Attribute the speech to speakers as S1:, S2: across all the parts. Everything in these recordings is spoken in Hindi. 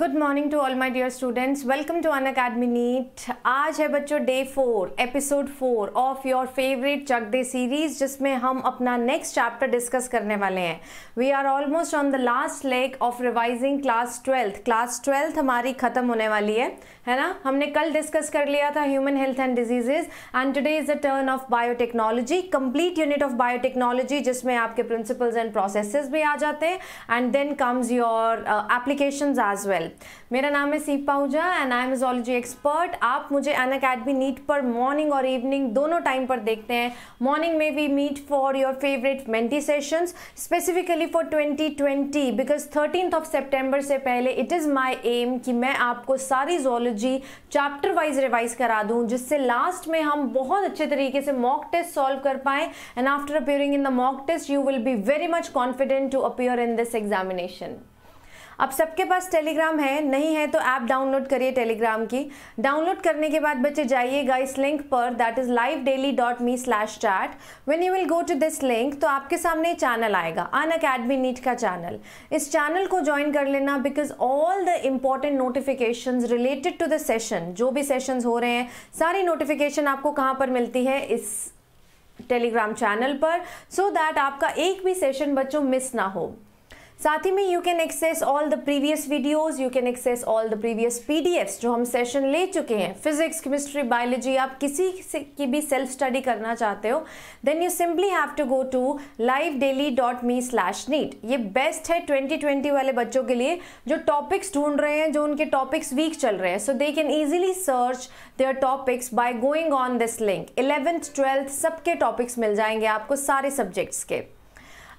S1: Good morning to all my dear students welcome to Unacademy NEET आज है बच्चों day four episode four of your favourite Chak De series जिसमें हम अपना नेक्स्ट चैप्टर डिस्कस करने वाले हैं we are almost on the last leg of revising class twelfth class twelfth हमारी खत्म होने वाली है है ना हमने कल डिस्कस कर लिया था human health and diseases and today is the turn of biotechnology complete unit of biotechnology जिसमें आपके प्रिंसिपल्स एंड प्रोसेसेस भी आ जाते हैं and then comes your application as well channel मेरा नाम है Seep Pahuja and I am zoology expert आप मुझे अन अकेडमी नीट पर मॉर्निंग और इवनिंग दोनों टाइम पर देखते हैं मॉर्निंग में we meet for your favourite Menti sessions specifically for 2020 because thirteen of September से पहले इट इज़ माई एम कि मैं आपको सारी जोलॉजी चैप्टर वाइज रिवाइज करा दूँ जिससे लास्ट में हम बहुत अच्छे तरीके से मॉक टेस्ट सॉल्व कर पाएँ and after appearing in the mock test you will be very much confident to appear in this examination अब सबके पास टेलीग्राम है नहीं है तो ऐप डाउनलोड करिए टेलीग्राम की डाउनलोड करने के बाद बच्चे जाइएगा इस लिंक पर that is live daily dot me slash chat when you will go to this link तो आपके सामने चैनल आएगा अन अकेडमी नीट का चैनल इस चैनल को ज्वाइन कर लेना because all the important notification related to the session जो भी सेशन हो रहे हैं सारी नोटिफिकेशन आपको कहाँ पर मिलती है इस टेलीग्राम चैनल पर सो so दैट आपका एक भी सेशन बच्चों मिस ना हो साथ ही में you can access all the previous videos you can access all the previous PDFs जो हम सेशन ले चुके हैं फिजिक्स केमिस्ट्री बायोलॉजी आप किसी की भी सेल्फ स्टडी करना चाहते हो then you simply have to go to live daily dot me slash NEET ये बेस्ट है ट्वेंटी ट्वेंटी वाले बच्चों के लिए जो टॉपिक्स ढूंढ रहे हैं जो उनके टॉपिक्स वीक चल रहे हैं so they can easily search their topics by going on this link eleventh twelfth सबके टॉपिक्स मिल जाएंगे आपको सारे सब्जेक्ट्स के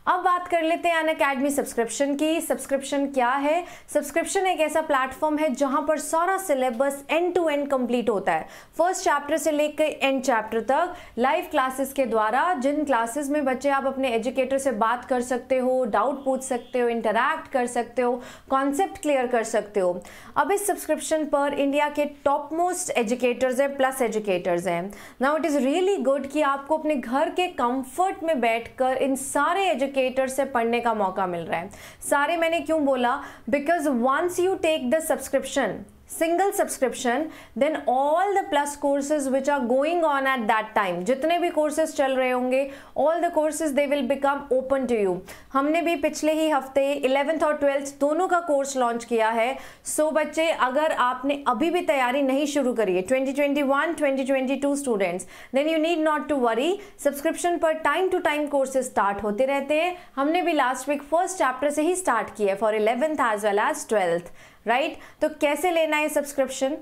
S1: अब बात कर लेते हैं अन अकेडमी सब्सक्रिप्शन की सब्सक्रिप्शन क्या है सब्सक्रिप्शन एक ऐसा प्लेटफॉर्म है जहां पर सारा syllabus end to end complete होता है फर्स्ट चैप्टर से लेकर एंड चैप्टर तक लाइव क्लासेस के द्वारा जिन क्लासेस में बच्चे आप अपने एजुकेटर से बात कर सकते हो डाउट पूछ सकते हो इंटरेक्ट कर सकते हो कॉन्सेप्ट क्लियर कर सकते हो अब इस सब्सक्रिप्शन पर इंडिया के टॉप मोस्ट एजुकेटर्स हैं प्लस एजुकेटर्स हैं now it is really good कि आपको अपने घर के कम्फर्ट में बैठ इन सारे एजुके एजुकेटर से पढ़ने का मौका मिल रहा है सारे मैंने क्यों बोला because once you take the subscription single subscription then all the plus courses which are going on at that time जितने भी कोर्सेज चल रहे होंगे all the courses they will become open to you हमने भी पिछले ही हफ्ते इलेवेंथ और ट्वेल्थ दोनों का कोर्स लॉन्च किया है सो so, बच्चे अगर आपने अभी भी तैयारी नहीं शुरू करी है twenty two students then you need not to worry subscription पर time to time courses start होते रहते हैं हमने भी लास्ट वीक फर्स्ट चैप्टर से ही स्टार्ट किया है for eleventh as well as twelfth right तो कैसे लेना है सब्सक्रिप्शन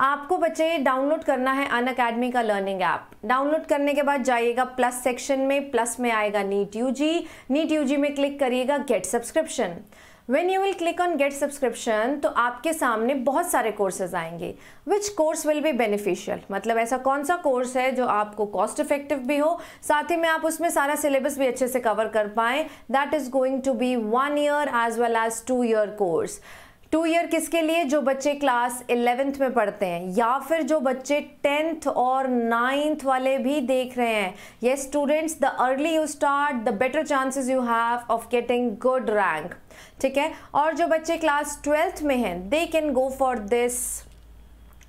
S1: आपको बच्चे डाउनलोड करना है अन अकेडमी का लर्निंग ऐप डाउनलोड करने के बाद जाइएगा प्लस सेक्शन में प्लस में आएगा NEET U G NEET U G में क्लिक करिएगा get subscription when you will click on get subscription तो आपके सामने बहुत सारे कोर्सेज आएंगे which course will be beneficial मतलब ऐसा कौन सा कोर्स है जो आपको कॉस्ट इफेक्टिव भी हो साथ ही में आप उसमें सारा सिलेबस भी अच्छे से कवर कर पाएँ that is going to be one year as well as two year course two year किसके लिए जो बच्चे क्लास इलेवेंथ में पढ़ते हैं या फिर जो बच्चे टेंथ और नाइन्थ वाले भी देख रहे हैं ये students the early you start the better chances you have of getting good rank ठीक है और जो बच्चे क्लास ट्वेल्थ में हैं they can go for this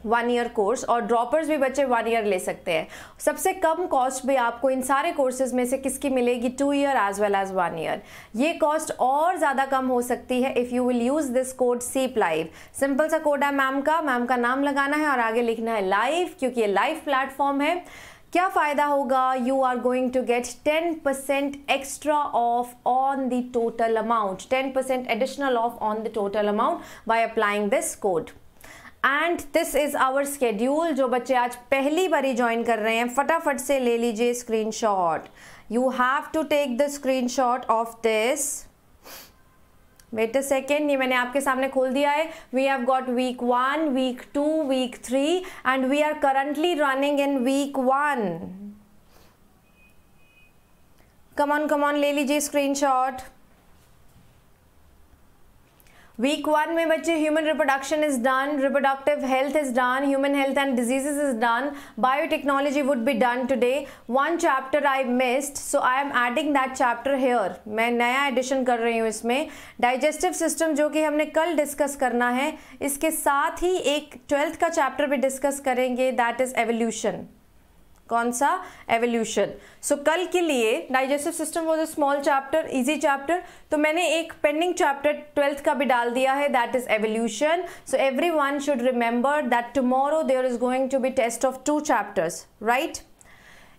S1: one year course और ड्रॉपर्स भी बच्चे वन ईयर ले सकते हैं सबसे कम कॉस्ट भी आपको इन सारे कोर्सेज में से किसकी मिलेगी two year as well as one year ये कॉस्ट और ज़्यादा कम हो सकती है if you will use this code सीप लाइव सिंपल सा कोड है मैम का मैम का नाम लगाना है और आगे लिखना है लाइव क्योंकि ये लाइव प्लेटफॉर्म है क्या फ़ायदा होगा you are going to get ten percent extra off on the total amount ten percent additional off on the total amount by applying this code and this is our schedule जो बच्चे आज पहली बारी ज्वाइन कर रहे हैं फटाफट से ले लीजिए screenshot you have to take the screenshot of this wait a second ये मैंने आपके सामने खोल दिया है we have got week one week two week three and we are currently running in week one come on come on ले लीजिए स्क्रीन शॉट वीक वन में बच्चे human reproduction is done reproductive health is done human health and diseases is done biotechnology would be done today one chapter I missed so I am adding that chapter here मैं नया एडिशन कर रही हूँ इसमें डाइजेस्टिव सिस्टम जो कि हमने कल डिस्कस करना है इसके साथ ही एक ट्वेल्थ का चैप्टर भी डिस्कस करेंगे दैट इज एवोल्यूशन कौन सा एवोल्यूशन सो so, कल के लिए digestive system was a small chapter easy chapter तो मैंने एक पेंडिंग चैप्टर ट्वेल्थ का भी डाल दिया है that is evolution so every one should remember that tomorrow there is going to be test of two chapters right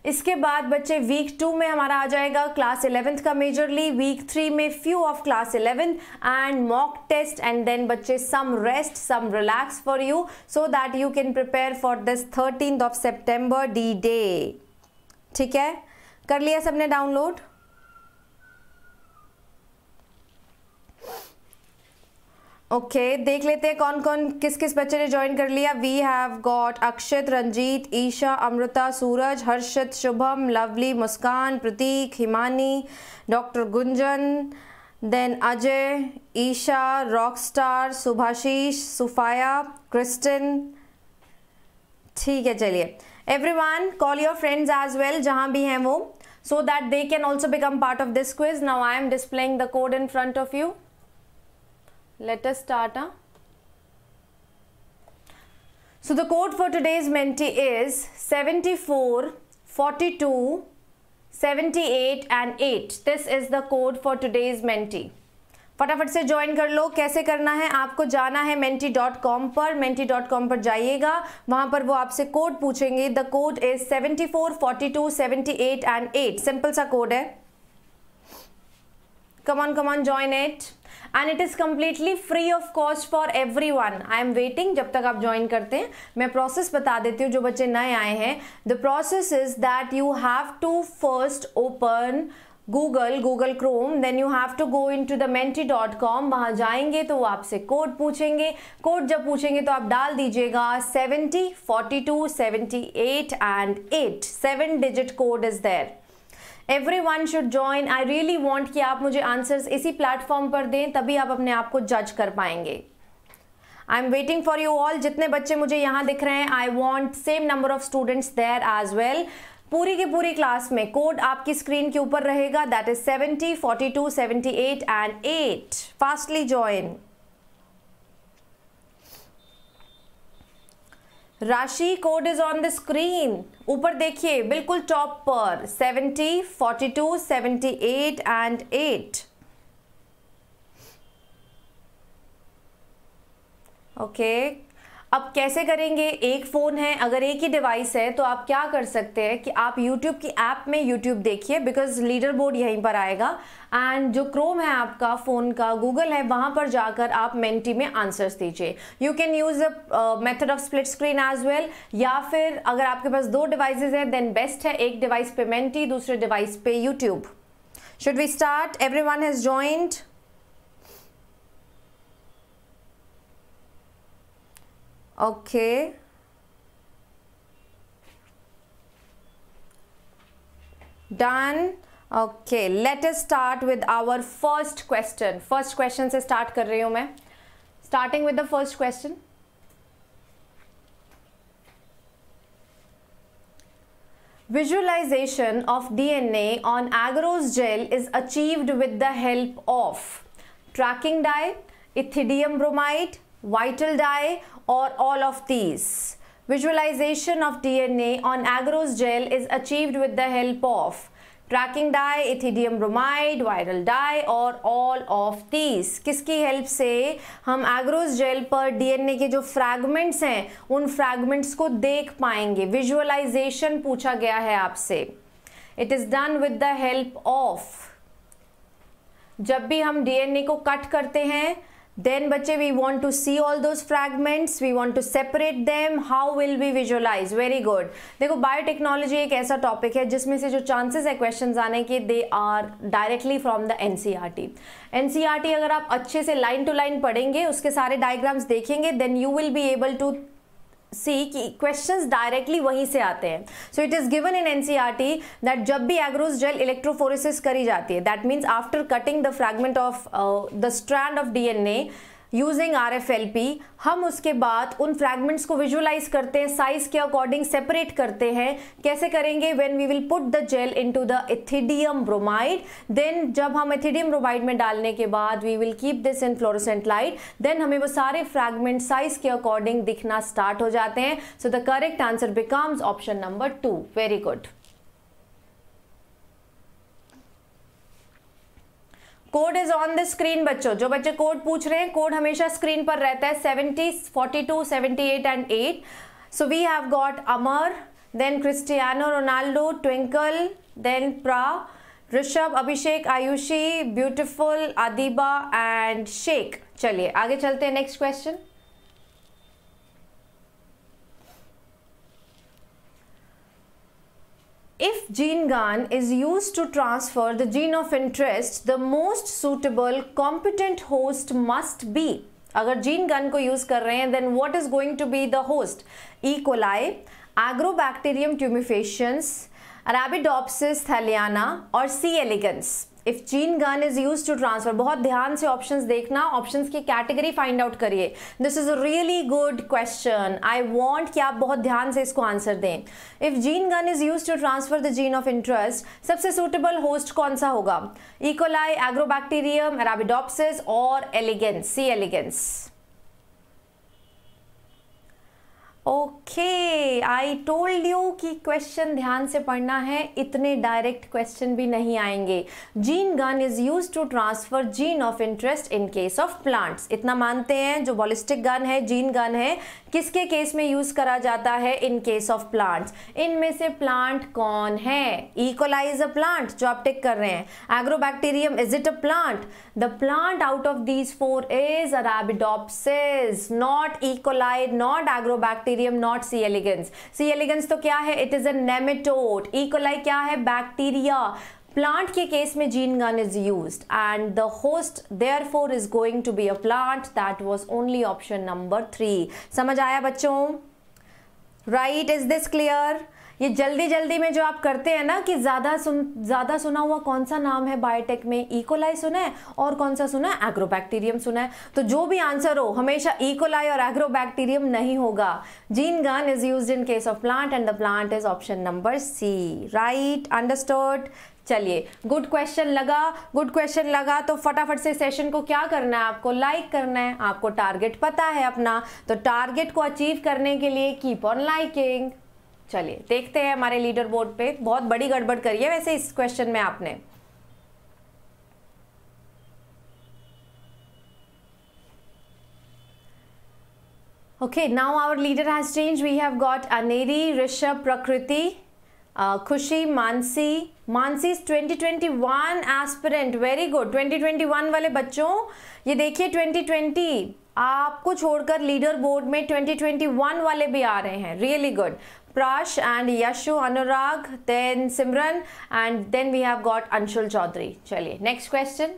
S1: इसके बाद बच्चे वीक टू में हमारा आ जाएगा क्लास इलेवेंथ का मेजरली वीक थ्री में few of class eleventh and mock test and then बच्चे some rest some relax for you so that you can prepare for this thirteen of September D day ठीक है कर लिया सबने डाउनलोड ओके okay, देख लेते हैं कौन कौन किस किस बच्चे ने ज्वाइन कर लिया we have got Akshat Ranjeet Isha Amrita Suraj Harshit Shubham Lovely Muskan Prateek Himani doctor Gunjan then Ajay Isha rockstar Subhashish Sufaya Christine ठीक है चलिए everyone call your friends as well जहां भी हैं वो so that they can also become part of this quiz now I am displaying the code in front of you let us start a so the code for today's mentee is 74 42 78 and 8 this is the code for today's mentee फटाफट से ज्वाइन कर लो कैसे करना है आपको जाना है मेंटी डॉट कॉम पर मेंटी डॉट कॉम पर जाइएगा वहां पर वो आपसे कोड पूछेंगे the code is seventy four forty two seventy eight and eight simple सा कोड है come on come on join eight and it is completely free of cost for every one I am waiting जब तक आप ज्वाइन करते हैं मैं प्रोसेस बता देती हूँ जो बच्चे नए आए हैं the process is that you have to first open Google Google Chrome then you have to go into the Menti dot com वहाँ जाएंगे तो वो आपसे कोड पूछेंगे कोड जब पूछेंगे तो आप डाल दीजिएगा seventy forty two seventy eight and eight seven digit code is there every one should join I really want कि आप मुझे आंसर्स इसी प्लेटफॉर्म पर दें तभी आप अपने आप को जज कर पाएंगे I am waiting for you all जितने बच्चे मुझे यहाँ दिख रहे हैं I want same number of students there as well पूरी की पूरी क्लास में कोड आपकी स्क्रीन के ऊपर रहेगा that is seventy forty two seventy eight and eight fastly join Rashi code is on the screen ऊपर देखिए बिल्कुल टॉप पर 70, 42, 78 एंड एट ओके okay. अब कैसे करेंगे एक फ़ोन है अगर एक ही डिवाइस है तो आप क्या कर सकते हैं कि आप YouTube की ऐप में YouTube देखिए बिकॉज लीडर बोर्ड यहीं पर आएगा एंड जो क्रोम है आपका फ़ोन का गूगल है वहाँ पर जाकर आप मेंटी में आंसर्स दीजिए you can use a method of split screen as well या फिर अगर आपके पास दो डिवाइसेज हैं देन बेस्ट है एक डिवाइस पे मेंटी दूसरे डिवाइस पे YouTube should we start every one has joined Okay. Done. Okay. Let us start with our first question. First question se start rahi hu main. Starting with the first question. Visualization of DNA on agarose gel is achieved with the help of tracking dye, ethidium bromide, vital dye or all of these. Visualization of DNA on agarose gel is achieved with the help of tracking dye ethidium bromide viral dye और ऑल ऑफ तीस किसकी हेल्प से हम एग्रोज जेल पर डीएनए के जो फ्रैगमेंट्स हैं उन फ्रैगमेंट्स को देख पाएंगे विजुअलाइजेशन पूछा गया है आपसे it is done with the help of जब भी हम डीएनए को कट करते हैं देन बच्चे we want to see all those fragments we want to separate them how will be visualize very good देखो बायोटेक्नोलॉजी एक ऐसा टॉपिक है जिसमें से जो चांसेस है क्वेश्चन आने के they are directly from the T N C R T अगर आप अच्छे से लाइन टू लाइन पढ़ेंगे उसके सारे डायग्राम्स देखेंगे then you will be able to see कि क्वेश्चंस डायरेक्टली वहीं से आते हैं so it is given in NCERT that जब भी एग्रोस जेल इलेक्ट्रोफोरेसिस करी जाती है that means after cutting the fragment of the strand of DNA using R F L P हम उसके बाद उन फ्रैगमेंट्स को विजुअलाइज करते हैं साइज के अकॉर्डिंग सेपरेट करते हैं कैसे करेंगे when we will put the gel into the ethidium bromide then जब हम इथिडियम ब्रोमाइड में डालने के बाद we will keep this in fluorescent light then हमें वो सारे फ्रैगमेंट साइज के अकॉर्डिंग दिखना स्टार्ट हो जाते हैं so the correct answer becomes option number two very good code is on the screen बच्चों जो बच्चे कोड पूछ रहे हैं कोड हमेशा स्क्रीन पर रहता है seventy forty two seventy eight and eight so we have got Amar then Cristiano Ronaldo Twinkle then प्रा ऋषभ अभिषेक आयुषी ब्यूटिफुल आदिबा एंड शेख चलिए आगे चलते हैं next question If gene gun is used to transfer the gene of interest, the most suitable competent host must be. Agar gene gun ko use kar rahe hai, then what is going to be the host? E. coli, Agrobacterium tumefaciens, Arabidopsis thaliana or C. elegans. If gene gun is use to transfer बहुत ध्यान से ऑप्शंस देखना ऑप्शंस की कैटेगरी फाइंड आउट करिए this is a really good question I want कि आप बहुत ध्यान से इसको आंसर दें if gene gun is use to transfer the gene of interest सबसे सुटेबल होस्ट कौन सा होगा इकोलाई एग्रोबैक्टीरियम एराबिडोपसिस और elegans C elegans okay okay. I told you कि क्वेश्चन ध्यान से पढ़ना है इतने डायरेक्ट क्वेश्चन भी नहीं आएंगे gene gun is use to transfer gene of interest in case of plants इतना मानते हैं जो बॉलिस्टिक गन है जीन गन है किसके केस में यूज करा जाता है इन केस ऑफ प्लांट्स इनमें से प्लांट कौन है इकोलाइज अ प्लांट जो आप टिक कर रहे हैं Agrobacterium is it a plant the plant out of these four is Arabidopsis not E coli not Agrobacterium not C elegans C elegans तो क्या है it is a nematode E coli क्या है बैक्टीरिया प्लांट के केस में gene gun is use and the host therefore is going to be a plant that was only option number three समझ आया बच्चों राइट इज दिस क्लियर ये जल्दी जल्दी में जो आप करते हैं ना कि ज़्यादा सुन ज़्यादा सुना हुआ कौन सा नाम है बायोटेक में इकोलाई e. सुना है और कौन सा सुना है एग्रोबैक्टीरियम सुना है तो जो भी आंसर हो हमेशा इकोलाई e. और एग्रोबैक्टीरियम नहीं होगा gene gun is use in case of plant and the plant is option number C right understood चलिए गुड क्वेश्चन लगा गुड क्वेश्चन लगा तो फटाफट से सेशन को क्या करना है आपको लाइक like करना है आपको टारगेट पता है अपना तो टारगेट को अचीव करने के लिए कीप ऑन लाइकिंग चलिए देखते हैं हमारे लीडर बोर्ड पे बहुत बड़ी गड़बड़ करी है वैसे इस क्वेश्चन में आपने okay now our leader has change we have got Aneri Rishabh Prakriti Khushi Mansi Mansi 2021 aspirant very good 2021 वाले बच्चों ये देखिए 2020 आपको छोड़कर लीडर बोर्ड में 2021 वाले भी आ रहे हैं really good Prash and Yashu Anurag, then Simran, and then we have got Anshul Chaudhary. Chaliye, next question.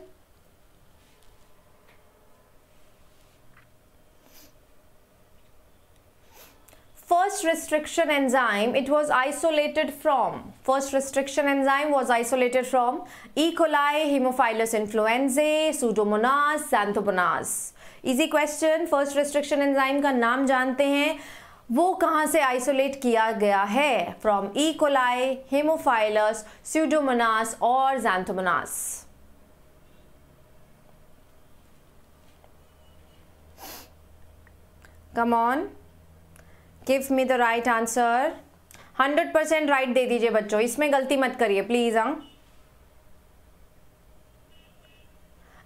S1: first restriction enzyme it was isolated from first restriction enzyme was isolated from e coli haemophilus influenzae pseudomonas xanthomonas Easy question. First restriction enzyme का नाम जानते हैं वो कहाँ से आइसोलेट किया गया है फ्रॉम इकोलाई हेमोफाइलस स्यूडोमोनास और Xanthomonas come on give me the right answer hundred percent right दे दीजिए बच्चों इसमें गलती मत करिए प्लीज हाँ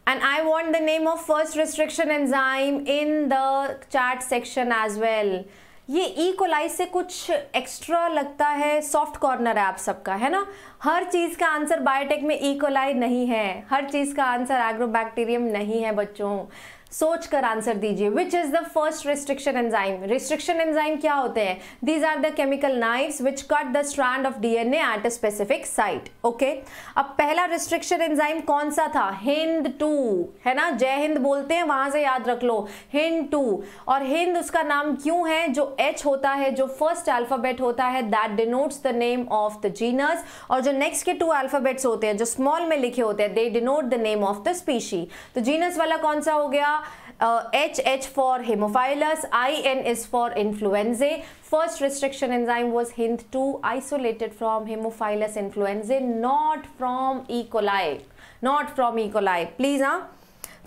S1: and I want the name of first restriction enzyme in the chart as well well. ये ई कोलाई से कुछ एक्स्ट्रा लगता है सॉफ्ट कॉर्नर है आप सबका है ना हर चीज़ का आंसर बायोटेक में ई कोलाई नहीं है हर चीज़ का आंसर एग्रोबैक्टीरियम नहीं है बच्चों सोच कर आंसर दीजिए which is the first restriction enzyme restriction enzyme क्या होते हैं these are the chemical knives which cut the strand of DNA at a specific site okay अब पहला रिस्ट्रिक्शन एंजाइम कौन सा था हिंद टू है ना जय हिंद बोलते हैं वहां से याद रख लो हिंद टू और हिंद उसका नाम क्यों है जो एच होता है जो फर्स्ट अल्फाबेट होता है that denotes the name of the genus और जो नेक्स्ट के टू अल्फाबेट्स होते हैं जो स्मॉल में लिखे होते हैं they denote the name of the species तो जीनस वाला कौन सा हो गया H H for hemophilus, I N is for influenzae. First restriction enzyme was HIND2 isolated from hemophilus influenzae not from E. coli. Not from E. coli. Please हाँ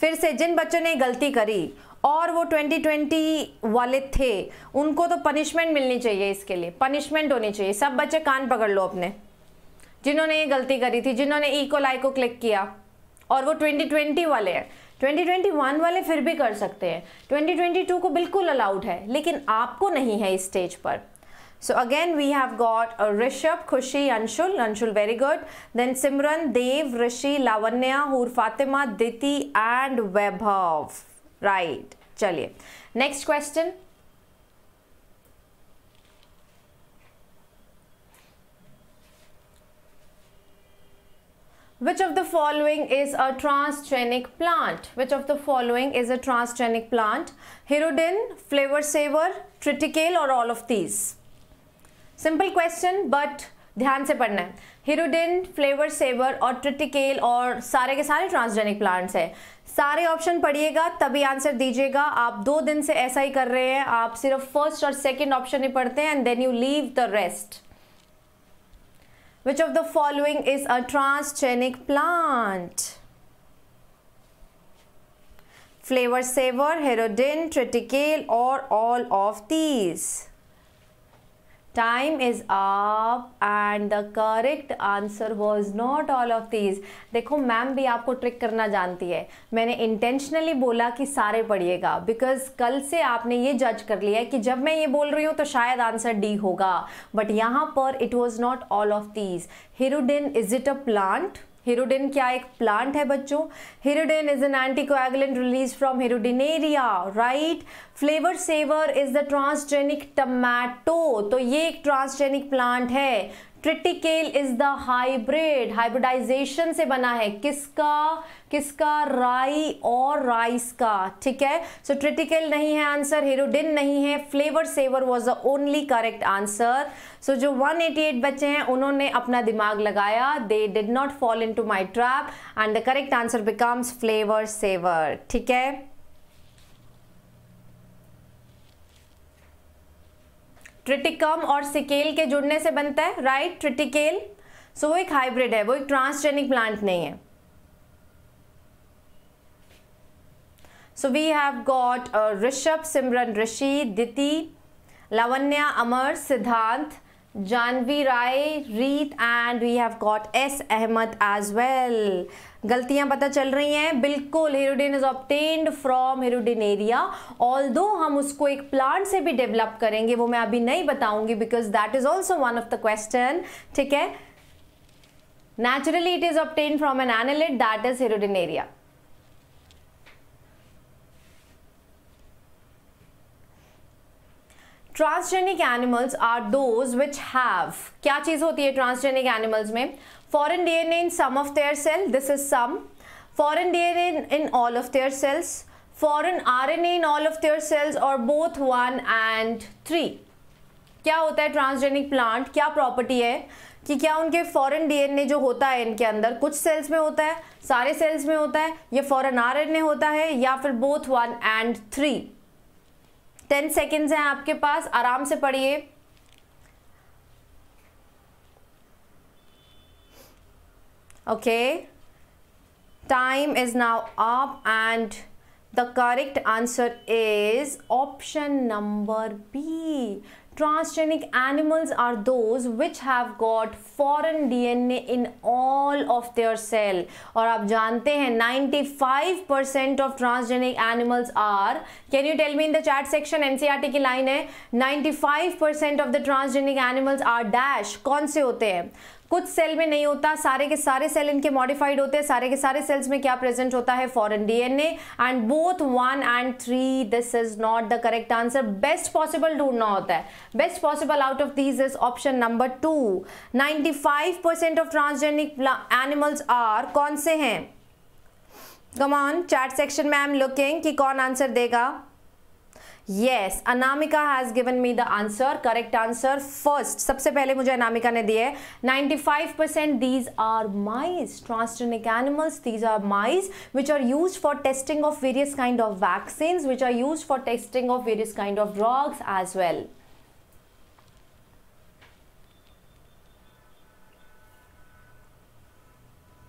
S1: फिर से जिन बच्चों ने गलती करी और वो 2020 वाले थे उनको तो पनिशमेंट मिलनी चाहिए इसके लिए पनिशमेंट होनी चाहिए सब बच्चे कान पकड़ लो अपने जिन्होंने ये गलती करी थी जिन्होंने ई कोलाई को क्लिक किया और वो 2020 वाले हैं 2021 वाले फिर भी कर सकते हैं 2022 को बिल्कुल अलाउड है लेकिन आपको नहीं है इस स्टेज पर so again we have got Rishabh Khushi Anshul Anshul very good then Simran Dev Rishi Lavanya Hoor Fatima Diti and Vaibhav right चलिए next question Which of the following is a transgenic plant? Which of the following is a transgenic plant? Hirudin, flavor saver, triticale or all of these? Simple question but ध्यान से पढ़ना है हिरोडिन फ्लेवर सेवर और ट्रिटिकेल और सारे के सारे ट्रांसजेनिक प्लांट्स हैं सारे ऑप्शन पढ़िएगा तभी आंसर दीजिएगा आप दो दिन से ऐसा ही कर रहे हैं आप सिर्फ फर्स्ट और सेकंड ऑप्शन ही पढ़ते हैं and then you leave the rest Which of the following is a transgenic plant? Flavor saver, herodin, triticale or all of these? Time is up and the correct answer was not all of these देखो मैम भी आपको ट्रिक करना जानती है मैंने इंटेंशनली बोला कि सारे पढ़िएगा बिकॉज कल से आपने ये जज कर लिया है कि जब मैं ये बोल रही हूँ तो शायद आंसर डी होगा बट यहाँ पर it was not all of these hirudin is it a plant hirudin क्या एक प्लांट है बच्चों hirudin is an anticoagulant release from Hirudinaria right Flavr Savr is the transgenic tomato तो ये एक ट्रांसजेनिक प्लांट है triticale is the hybrid hybridization से बना है किसका किसका राई और राइस का ठीक है सो so, ट्रिटिकेल नहीं है आंसर हेरोडिन नहीं है Flavr Savr was the only correct answer so जो 188 बच्चे हैं उन्होंने अपना दिमाग लगाया they did not fall into my trap and the correct answer becomes Flavr Savr ठीक है ट्रिटिकम और सिकेल के जुड़ने से बनता है राइट ट्रिटिकेल सो वो एक हाइब्रिड है वो एक ट्रांसजेनिक प्लांट नहीं है so we have got Rishabh Simran Rishi Diti Lavanya Amar Siddhant Janvi Rai, Reet and we have got S. Ahmed as well. गलतियां पता चल रही हैं बिल्कुल hirudin is obtained from Hirudinaria although हम उसको एक प्लांट से भी डेवलप करेंगे वो मैं अभी नहीं बताऊंगी because that is also one of the question ठीक है it is is from an एनलिट that is hirudin area transgenic animals are those which have क्या चीज़ होती है ट्रांसजेनिक एनिमल्स में foreign a in some of their cell this is some foreign a in all of their cells foreign a in all of their cells और बोथ वन एंड थ्री क्या होता है ट्रांसजेनिक प्लांट क्या प्रॉपर्टी है कि क्या उनके फॉरन डी एन ए जो होता है इनके अंदर कुछ सेल्स में होता है सारे सेल्स में होता है या एन ए होता है या फिर both one and three ten seconds हैं आपके पास आराम से पढ़िए okay time is now up and the correct answer is option number B transgenic animals are those which have got foreign DNA in all of their cell और आप जानते हैं 95 percent of transgenic animals are can you tell me in the chat section NCERT की लाइन है 95 percent of the transgenic animals are dash कौन से होते हैं कुछ सेल में नहीं होता सारे के सारे सेल इनके मॉडिफाइड होते हैं सारे के सारे सेल्स में क्या प्रेजेंट होता है foreign DNA and both one and three this is not the correct answer best possible ढूंढना होता है best possible out of these is option number two ninety five percent of transgenic animals are कौन से हैं कमान चैट सेक्शन में आई एम लुकिंग कि कौन आंसर देगा Yes, Anamika has given me the answer. Correct answer first. सबसे पहले मुझे अनामिका ने दिए 95% these are mice, transgenic animals. These are mice which are used for testing of various kind of vaccines, which are used for testing of various kind of drugs as well.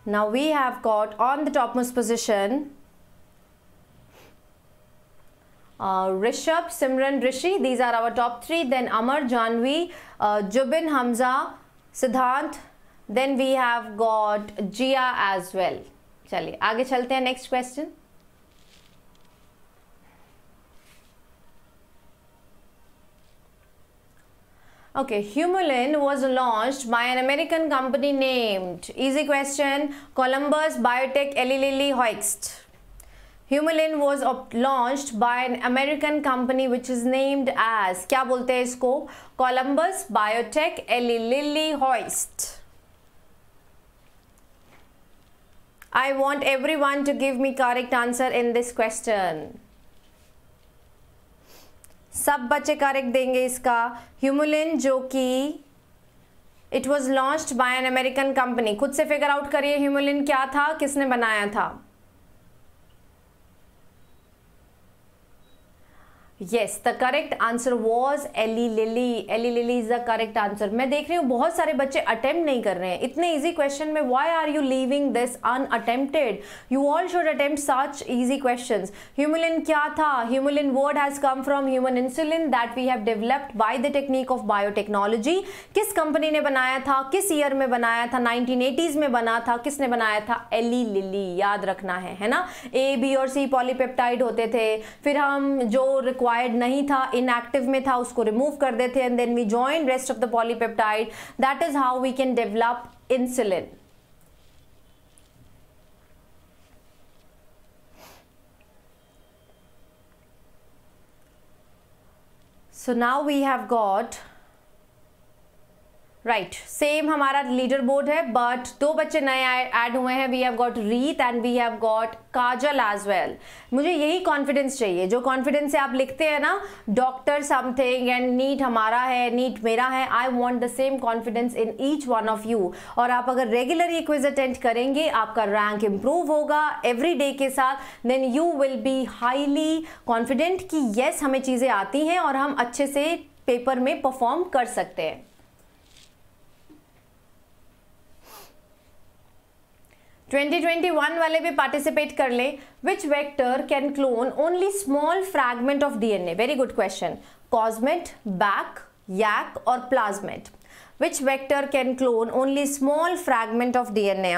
S1: Now we have got on the topmost position uh, Rishabh, Simran, Rishi. These are our top three. Then Amar, Janvi, uh, Jubin, Hamza, Siddhant. Then we have got Jia as well. चलिए आगे चलते हैं next Okay, Humulin was launched by an American company named, easy question, Columbus Biotech Eli Lilly Hoist. Humulin was launch by an American company which is named as क्या बोलते हैं इसको Columbus biotech Eli Lilly hoist want every one to give me correct answer in this question सब बच्चे करेक्ट देंगे इसका ह्यूमुलिन जो कि it was launch by an American company खुद से फिगर आउट करिए ह्यूमुलिन क्या था किसने बनाया था yes the correct answer was ellie lily ellie lily is the correct answer मैं देख रही हूँ बहुत सारे बच्चे अटेम्प्ट नहीं कर रहे हैं इतने इजी क्वेश्चन में why are you leaving this unattempted you all should attempt such easy questions humulin क्या था humulin word has come from human insulin that we have developed by the technique of biotechnology किस कंपनी ने बनाया था किस ईयर में बनाया था 1980s में बना था किसने बनाया था एली लिली याद रखना है है ना ए बी और सी पॉलीपेप्टाइड होते थे फिर हम जो रिक्वायर रिक्वायर्ड नहीं था इनएक्टिव में था उसको रिमूव कर देते and then we join rest of the polypeptide that is how we can develop insulin So now we have got right same हमारा लीडर बोर्ड है बट दो बच्चे नए ऐड हुए हैं we have got Reet and we have got Kajal as well मुझे यही कॉन्फिडेंस चाहिए जो कॉन्फिडेंस से आप लिखते हैं ना डॉक्टर समथिंग एंड नीट हमारा है नीट मेरा है I want the same confidence in each one of you और आप अगर रेगुलर ये क्विज अटेंड करेंगे आपका रैंक इम्प्रूव होगा एवरी डे के साथ then you will be highly confident कि येस हमें चीज़ें आती हैं और हम अच्छे से पेपर में परफॉर्म कर सकते हैं 2021 वाले भी पार्टिसिपेट कर ले which vector can clone only small fragment of DNA very good question cosmid BAC YAC और plasmid which vector can clone only small fragment of DNA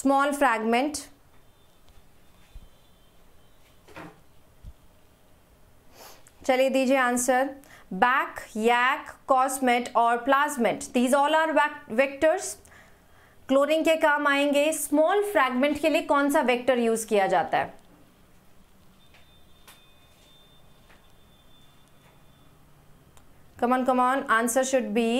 S1: small fragment चलिए दीजिए आंसर बैक यैक कॉस्मेट और plasmid these all are vectors cloning के काम आएंगे स्मॉल फ्रैगमेंट के लिए कौन सा वेक्टर यूज किया जाता है come on come on answer should be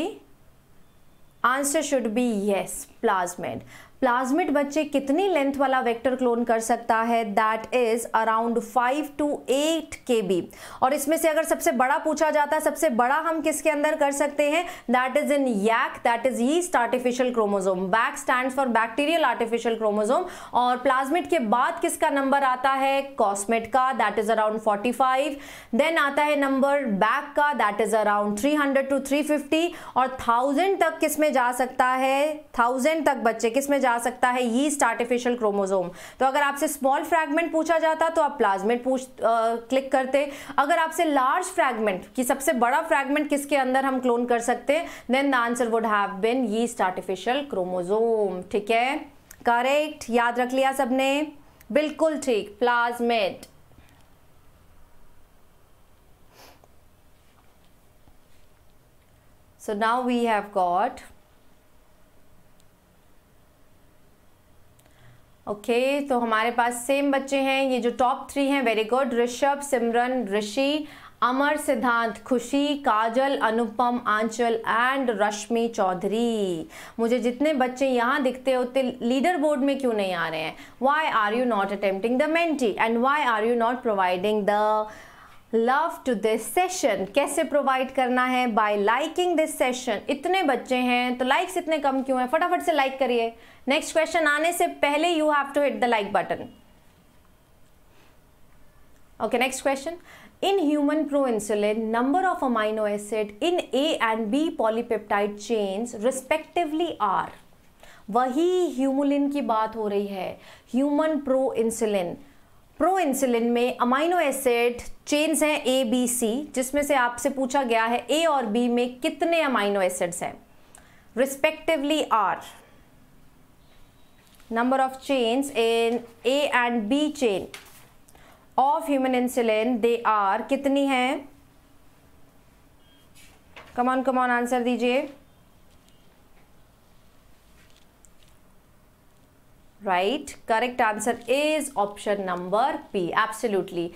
S1: answer should be yes plasmid plasmid बच्चे कितनी लेंथ वाला वेक्टर क्लोन कर सकता है that is around five to eight K B और इसमें से अगर सबसे बड़ा पूछा जाता है सबसे बड़ा हम किसके अंदर कर सकते हैं that is in YAC that is yeast artificial chromosome BAC stand for bacterial artificial chromosome और प्लाज्मिड के बाद किसका नंबर आता है कॉस्मेट का दैट इज अराउंड 45 देन आता है नंबर बैक का दैट इज अराउंड 300 टू 350 और थाउजेंड तक किस में जा सकता है थाउजेंड तक बच्चे किस में जा जा सकता है यीस्ट आर्टिफिशियल क्रोमोजोम तो अगर आपसे स्मॉल फ्रैगमेंट पूछा जाता तो आप प्लाज्मिड पूछ आ, क्लिक करते अगर आपसे लार्ज फ्रैगमेंट कि सबसे बड़ा फ्रैगमेंट किसके अंदर हम क्लोन कर सकते then the answer would have been yeast artificial chromosome ठीक है करेक्ट याद रख लिया सबने बिल्कुल ठीक plasmid so now we have got okay okay, तो हमारे पास सेम बच्चे हैं ये जो टॉप थ्री हैं very good Rishabh Simran Rishi Amar Siddhant Khushi Kajal Anupam Aanchal and रश्मि चौधरी मुझे जितने बच्चे यहाँ दिखते उतने लीडर बोर्ड में क्यों नहीं आ रहे हैं why are you not attempting the menti and why are you not providing the love to this session कैसे प्रोवाइड करना है बाय लाइकिंग दिस सेशन इतने बच्चे हैं तो लाइक्स इतने कम क्यों हैं फटाफट से लाइक करिए नेक्स्ट क्वेश्चन आने से पहले you have to hit the like button okay next question in human proinsulin number of amino acid in A and B polypeptide chains respectively are वही ह्यूमुलिन की बात हो रही है human proinsulin proinsulin में अमाइनो एसिड चेन्स हैं ए बी सी जिसमें से आपसे पूछा गया है ए और बी में कितने अमाइनो एसिड्स हैं respectively are number of chains in A and B chain of human insulin they are कितनी हैं कमान कमान आंसर दीजिए right correct answer is option number P absolutely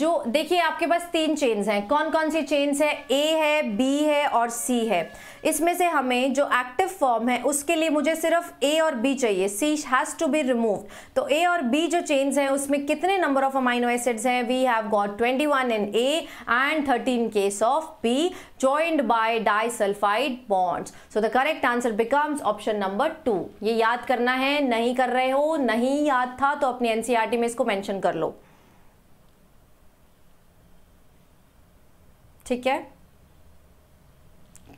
S1: जो देखिए आपके पास तीन चेन्स हैं कौन कौन सी चेन्स है ए है बी है और सी है इसमें से हमें जो एक्टिव फॉर्म है उसके लिए मुझे सिर्फ ए और बी चाहिए C has to be remove तो ए और बी जो चेन्स हैं उसमें कितने नंबर ऑफ अमाइनो एसिड्स हैं we have got 21 in A and thirteen case of B joined by disulfide bonds. So the correct answer becomes option number two ये याद करना है नहीं कर रहे हो नहीं याद था तो अपने एनसीईआरटी e में इसको मेंशन कर लो ठीक है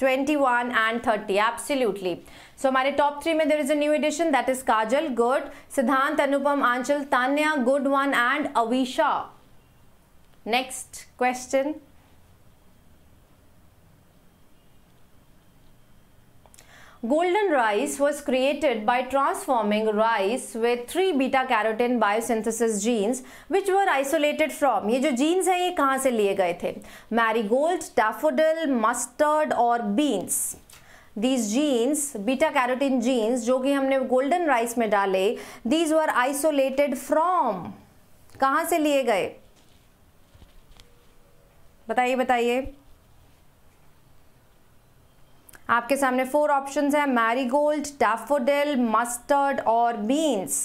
S1: 21 and 30 absolutely so my top three there is a new addition that is Kajal good Siddhant Anupam Anchal Tanya good one and Avisha next question Golden rice was created by transforming rice with three beta carotene biosynthesis genes which were isolated from ye jo genes hai ye kahan se liye gaye the marigold, daffodil, mustard or beans these genes beta carotene genes jo ki humne golden rice mein dale these were isolated from kahan se liye gaye बताइए बताइए आपके सामने फोर ऑप्शंस हैं मैरीगोल्ड डैफोडिल मस्टर्ड और beans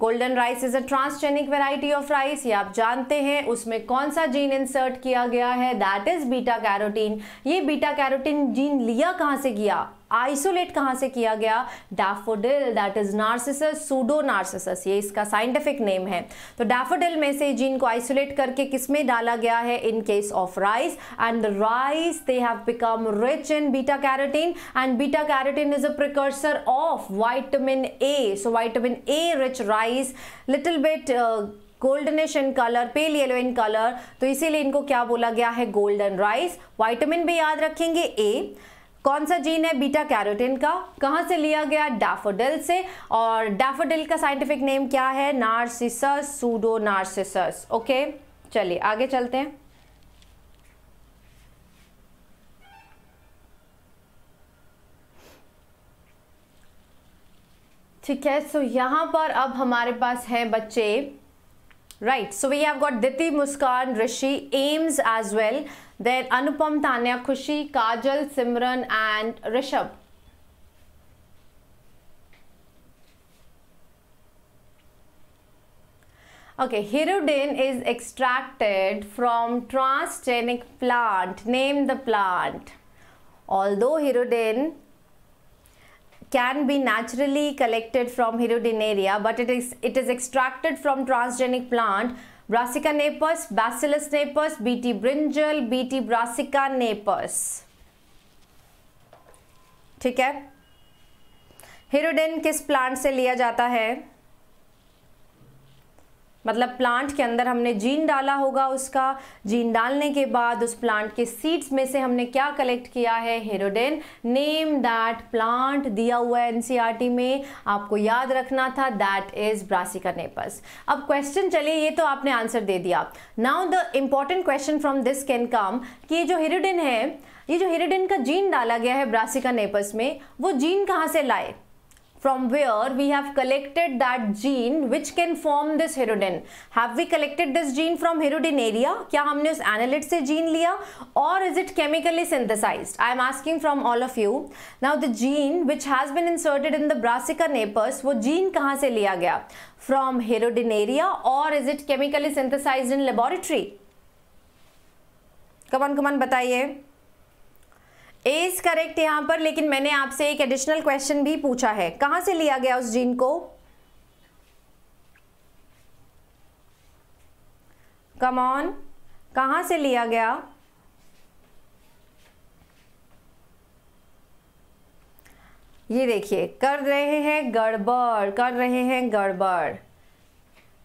S1: golden rice is a transgenic variety of rice ये आप जानते हैं उसमें कौन सा जीन इंसर्ट किया गया है दैट इज बीटा कैरोटीन ये बीटा कैरोटीन जीन लिया कहाँ से किया आइसोलेट कहाँ से किया गया daffodil that is Narcissus pseudonarcissus ये इसका साइंटिफिक नेम है तो डैफोडिल में से जीन को आइसोलेट करके किस में डाला गया है in case of rice and rice they have become rich in beta carotene and beta carotene is a precursor of vitamin A so vitamin A rich rice little bit goldenish in colour pale yellow in colour तो इसीलिए इनको क्या बोला गया है गोल्डन राइस वाइटामिन भी याद रखेंगे ए कौन सा जीन है बीटा कैरोटीन का कहाँ से लिया गया डैफोडिल से और डैफोडिल का साइंटिफिक नेम क्या है नार्सिसस सूडो नार्सिसस ओके चलिए आगे चलते हैं ठीक है सो यहां पर अब हमारे पास है बच्चे right so we have got Diti Muskan Rishi एम्स as well Then Anupam, Tanya, Khushi, Kajal, Simran and Rishabh. Okay, hirudin is extracted from transgenic plant. Name the plant. Although hirudin can be naturally collected from hirudinaria, but it is, it is extracted from transgenic plant Brassica napus Bacillus napus Bt brinjal Bt Brassica napus ठीक है हिरोडेन किस प्लांट से लिया जाता है मतलब प्लांट के अंदर हमने जीन डाला होगा उसका जीन डालने के बाद उस प्लांट के सीड्स में से हमने क्या कलेक्ट किया है हेरोडेन नेम दैट प्लांट दिया हुआ है एनसीईआरटी e में आपको याद रखना था दैट इज ब्रासिका नेपस अब क्वेश्चन चलिए ये तो आपने आंसर दे दिया now the important question from this can come कि ये जो हेरोडेन है ये जो हेरोडेन का जीन डाला गया है ब्रासिका नेपस में वो जीन कहाँ से लाए from where we have collected that gene which can form this hirudin have we collected this gene from hirudin area kya humne us annelid se gene liya or is it chemically synthesized i am asking from all of you now the gene which has been inserted in the brassica napus wo gene kahan se liya gaya from hirudin area or is it chemically synthesized in laboratory come on come on bataiye A is correct यहां पर लेकिन मैंने आपसे एक एडिशनल क्वेश्चन भी पूछा है कहां से लिया गया उस जीन को कम ऑन कहां से लिया गया ये देखिए कर रहे हैं गड़बड़ कर रहे हैं गड़बड़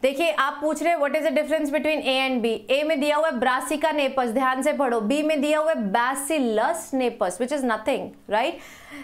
S1: देखिए आप पूछ रहे हैं what is the difference between A and B A में दिया हुआ है ब्रासिका नेपस ध्यान से पढ़ो बी में दिया हुआ है Bacillus napus which is nothing right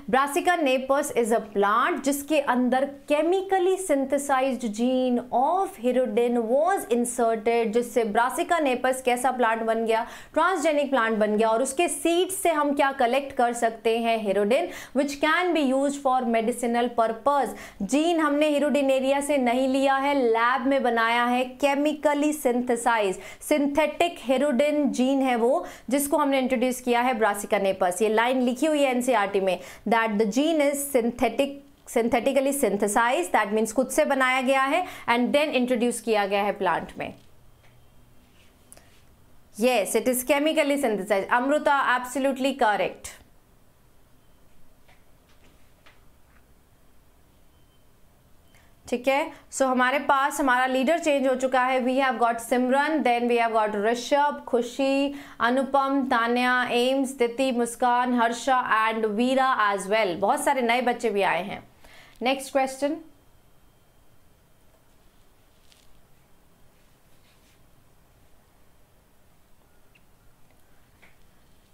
S1: Brassica napus is a plant जिसके अंदर chemically synthesised gene of hirudin was inserted जिससे ब्रासिका नेपस कैसा प्लांट बन गया ट्रांसजेनिक प्लांट बन गया और उसके सीड्स से हम क्या कलेक्ट कर सकते हैं hirudin which can be use for medicinal purpose gene हमने हिरोडिनेरिया से नहीं लिया है लैब में बनाया है chemically synthesise synthetic hirudin gene है वो जिसको हमने इंट्रोड्यूस किया है ब्रासिका नेपस ये लाइन लिखी हुई है एनसीईआरटी e में that the gene is synthetic synthetically synthesise that means खुद से बनाया गया है एंड देन इंट्रोड्यूस किया गया है प्लांट में yes it is chemically synthesise Amrita absolutely correct ठीक है सो हमारे पास हमारा लीडर चेंज हो चुका है we have got Simran then we have got Rishabh Khushi Anupam Tanya एम्स Diti Muskan Harsha and Veera as well बहुत सारे नए बच्चे भी आए हैं next question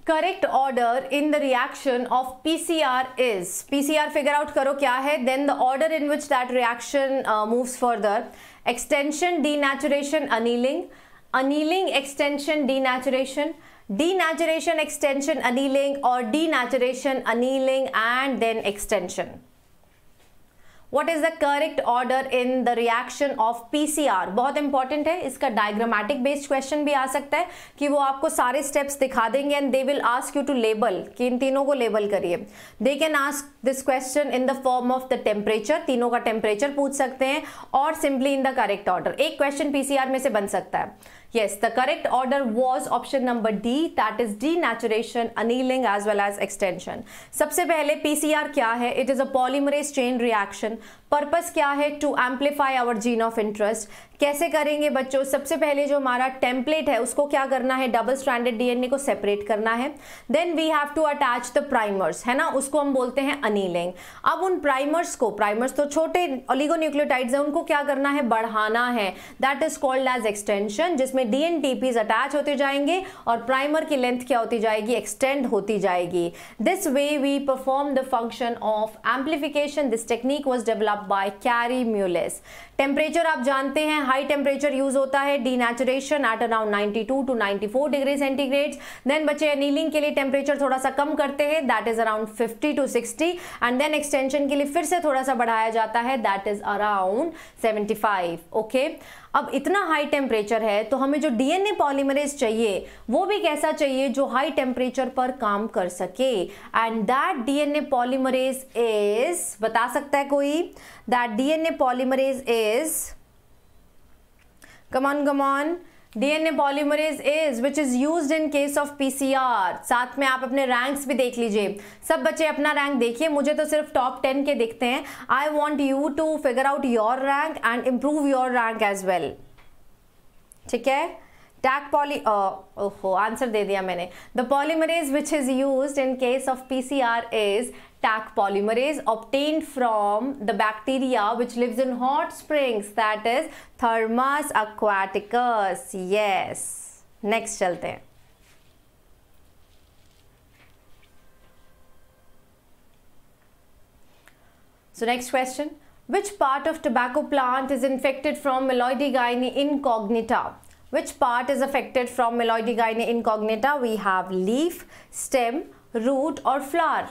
S1: correct order in the reaction of PCR is PCR figure out करो क्या है then the order in which that reaction moves further extension denaturation annealing annealing extension naturation extension annealing और denaturation annealing and then extension what is the correct order in the reaction of PCR बहुत इंपॉर्टेंट है इसका डायग्रामेटिक बेस्ड क्वेश्चन भी आ सकता है कि वो आपको सारे स्टेप्स दिखा देंगे and they will ask you to label कि इन तीनों को लेबल करिए they can ask this question in the form of the temperature तीनों का टेम्परेचर पूछ सकते हैं और simply in the correct order एक क्वेश्चन पीसीआर में से बन सकता है Yes, the correct order was option number D, that is denaturation, annealing as well as extension. सबसे पहले PCR क्या है It is a polymerase chain reaction. Purpose क्या है To amplify our gene of interest. कैसे करेंगे बच्चों सबसे पहले जो हमारा टेम्पलेट है उसको क्या करना है डबल स्टैंडर्ड डीएनए को सेपरेट करना है then we have to attach the primers है ना उसको हम बोलते हैं अनिलिंग अब उन प्राइमर्स को प्राइमर्स तो छोटे ओलिगोन्यूक्लियोटाइड्स हैं उनको क्या करना है बढ़ाना है that is called as extension जिसमें डी एन अटैच होते जाएंगे और प्राइमर की लेंथ क्या होती जाएगी एक्सटेंड होती जाएगी this way we perform the function of amplification this technique was develop by Kary Mullis temperature आप जानते हैं हाई टेम्परेचर यूज होता है denaturation at around 92 to 94 degree centigrade then बच्चे एनीलिंग के लिए टेम्परेचर थोड़ा सा कम करते हैं that is around 50 to 60 and then extension के लिए फिर से थोड़ा सा बढ़ाया जाता है that is around 75 okay okay? अब इतना हाई टेम्परेचर है तो हमें जो डीएनए पॉलीमरेज चाहिए वो भी कैसा चाहिए जो हाई टेम्परेचर पर काम कर सके and that DNA polymerase is बता सकता है कोई that DNA polymerase is come on come on DNA polymerase is which is use in case of PCR साथ में आप अपने रैंक्स भी देख लीजिए सब बच्चे अपना रैंक देखिए मुझे तो सिर्फ टॉप टेन के दिखते हैं I want you to figure out your rank and improve your rank as well ठीक है टैक पॉली ओहो आंसर दे दिया मैंने the polymerase which is use in case of PCR is TAC polymerase obtained from the bacteria which lives in hot springs that is Thermus aquaticus. Yes. Next चलते So next question. Which part of tobacco plant is infected from Meloidigyne incognita? Which part is affected from Meloidigyne incognita? We have leaf, stem, root or flower.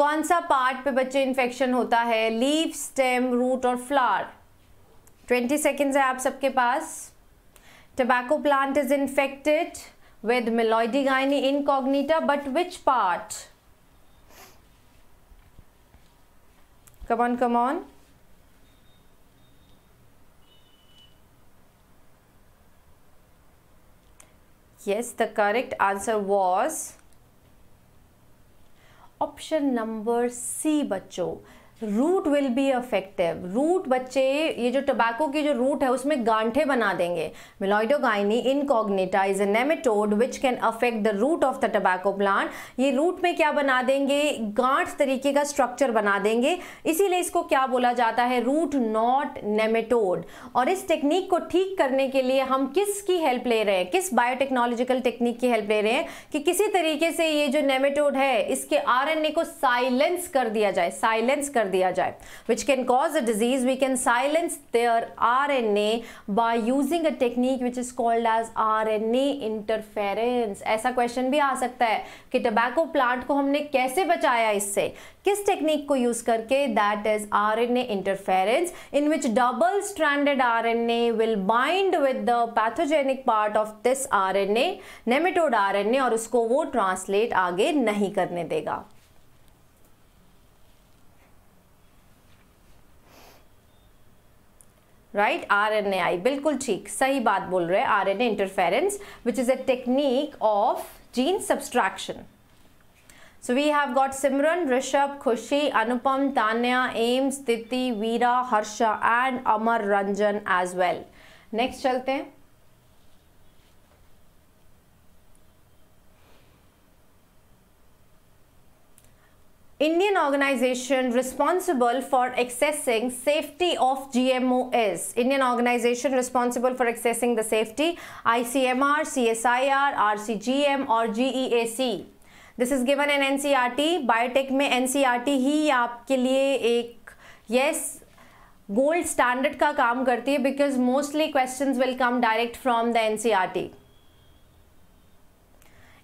S1: कौन सा पार्ट पे बच्चे इन्फेक्शन होता है लीव स्टेम रूट और फ्लावर ट्वेंटी सेकेंड्स है आप सबके पास tobacco plant is infected with Meloidogyne incognita but which part come on come on come yes the correct answer was option number C बच्चों root will be affective root बच्चे ये जो टबैको की जो रूट है उसमें गांठे बना देंगे Meloidogyne incognita is a nematode which can affect the root of the tobacco plant ये रूट में क्या बना देंगे गांठ तरीके का स्ट्रक्चर बना देंगे इसीलिए इसको क्या बोला जाता है रूट नॉट नेमेटोड और इस टेक्निक को ठीक करने के लिए हम किसकी हेल्प ले रहे हैं किस बायोटेक्नोलॉजिकल टेक्निक की हेल्प ले रहे हैं कि किसी तरीके से ये जो नेमेटोड है इसके आर को साइलेंस कर दिया जाए साइलेंस कर दिया जाए which can cause a disease we can silence their R N A by using a technique which is called as R N A interference ऐसा क्वेश्चन भी आ सकता है कि टबैको प्लांट को हमने कैसे बचाया इससे किस टेक्निक को यूज करके that is R N A interference in which double stranded R N A will bind with the pathogenic part of this R N A nematode R N A और उसको वो ट्रांसलेट आगे नहीं करने देगा right R N A I बिल्कुल ठीक सही बात बोल रहे R N A interference which is a technique of gene subtraction so we have got Simran Rishabh Khushi Anupam Tanya एम स्थिति Veera Harsha and Amar Ranjan as well next चलते हैं Indian organization responsible for accessing safety of GMO is Indian organization responsible for accessing the safety ICMR, CSIR, RCGM or GEAC. This is given in in biotech में एन ही आपके लिए एक यस गोल्ड स्टैंडर्ड का काम करती है because mostly questions will come direct from the an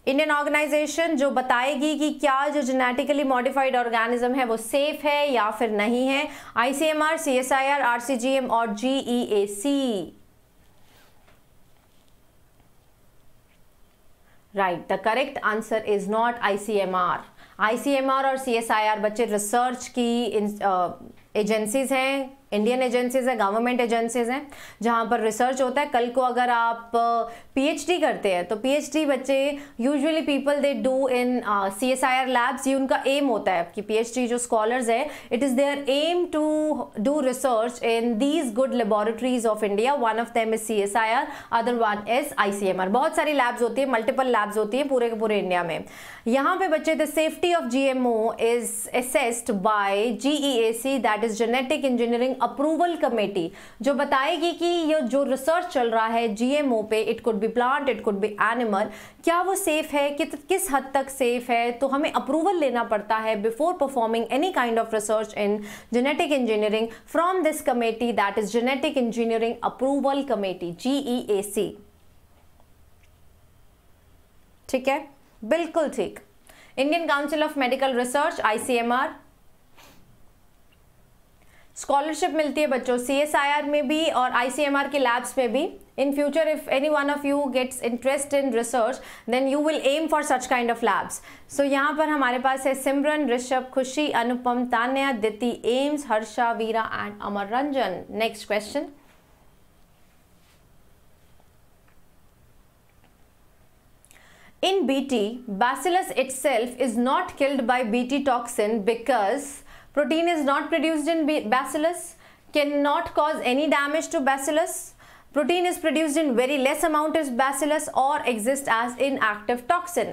S1: Indian organisation जो बताएगी कि क्या जो जेनेटिकली मॉडिफाइड ऑर्गेनिज्म है वो सेफ है या फिर नहीं है आईसीएमआर सीएसआईआर आरसीजीएम और GEAC right the correct answer is not ICMR ICMR और सीएसआईआर बच्चे रिसर्च की एजेंसीज uh, हैं इंडियन एजेंसीज हैं गवर्नमेंट एजेंसीज हैं जहाँ पर रिसर्च होता है कल को अगर आप पीएचडी करते हैं तो पीएचडी बच्चे usually people they do in C S I R labs ये उनका एम होता है कि पीएचडी जो स्कॉलर्स है it is there aim to do research in these good laboratories of India one of them is C S I R other one is I C M R बहुत सारी लैब्स होती है मल्टीपल लैब्स होती है पूरे के पूरे इंडिया में यहाँ पे बच्चे the safety of G M O is assessed by G E A C that is genetic engineering approval committee जो बताएगी कि ये जो रिसर्च चल रहा है जीएमओ पे it could be plant it could be animal क्या वो सेफ है कि, किस हद तक सेफ है तो हमें अप्रूवल लेना पड़ता है before performing any kind of research in genetic engineering from this committee that is genetic engineering approval committee GEAC ठीक है बिल्कुल ठीक Indian council of medical research ICMR scholarship मिलती है बच्चों सी एस आई आर में भी और आई सी एम आर के लैब्स में भी in future if any one of you gets interest in research then you will aim for such kind of labs so यहाँ पर हमारे पास है सिमरन ऋषभ खुशी अनुपम तान्या दिति एम्स Harsha Veera and Amar Ranjan next question In BT, bacillus itself is not killed by BT toxin because protein is not produced in bacillus cannot cause any damage to bacillus protein is produced in very less amount as bacillus or exist as inactive toxin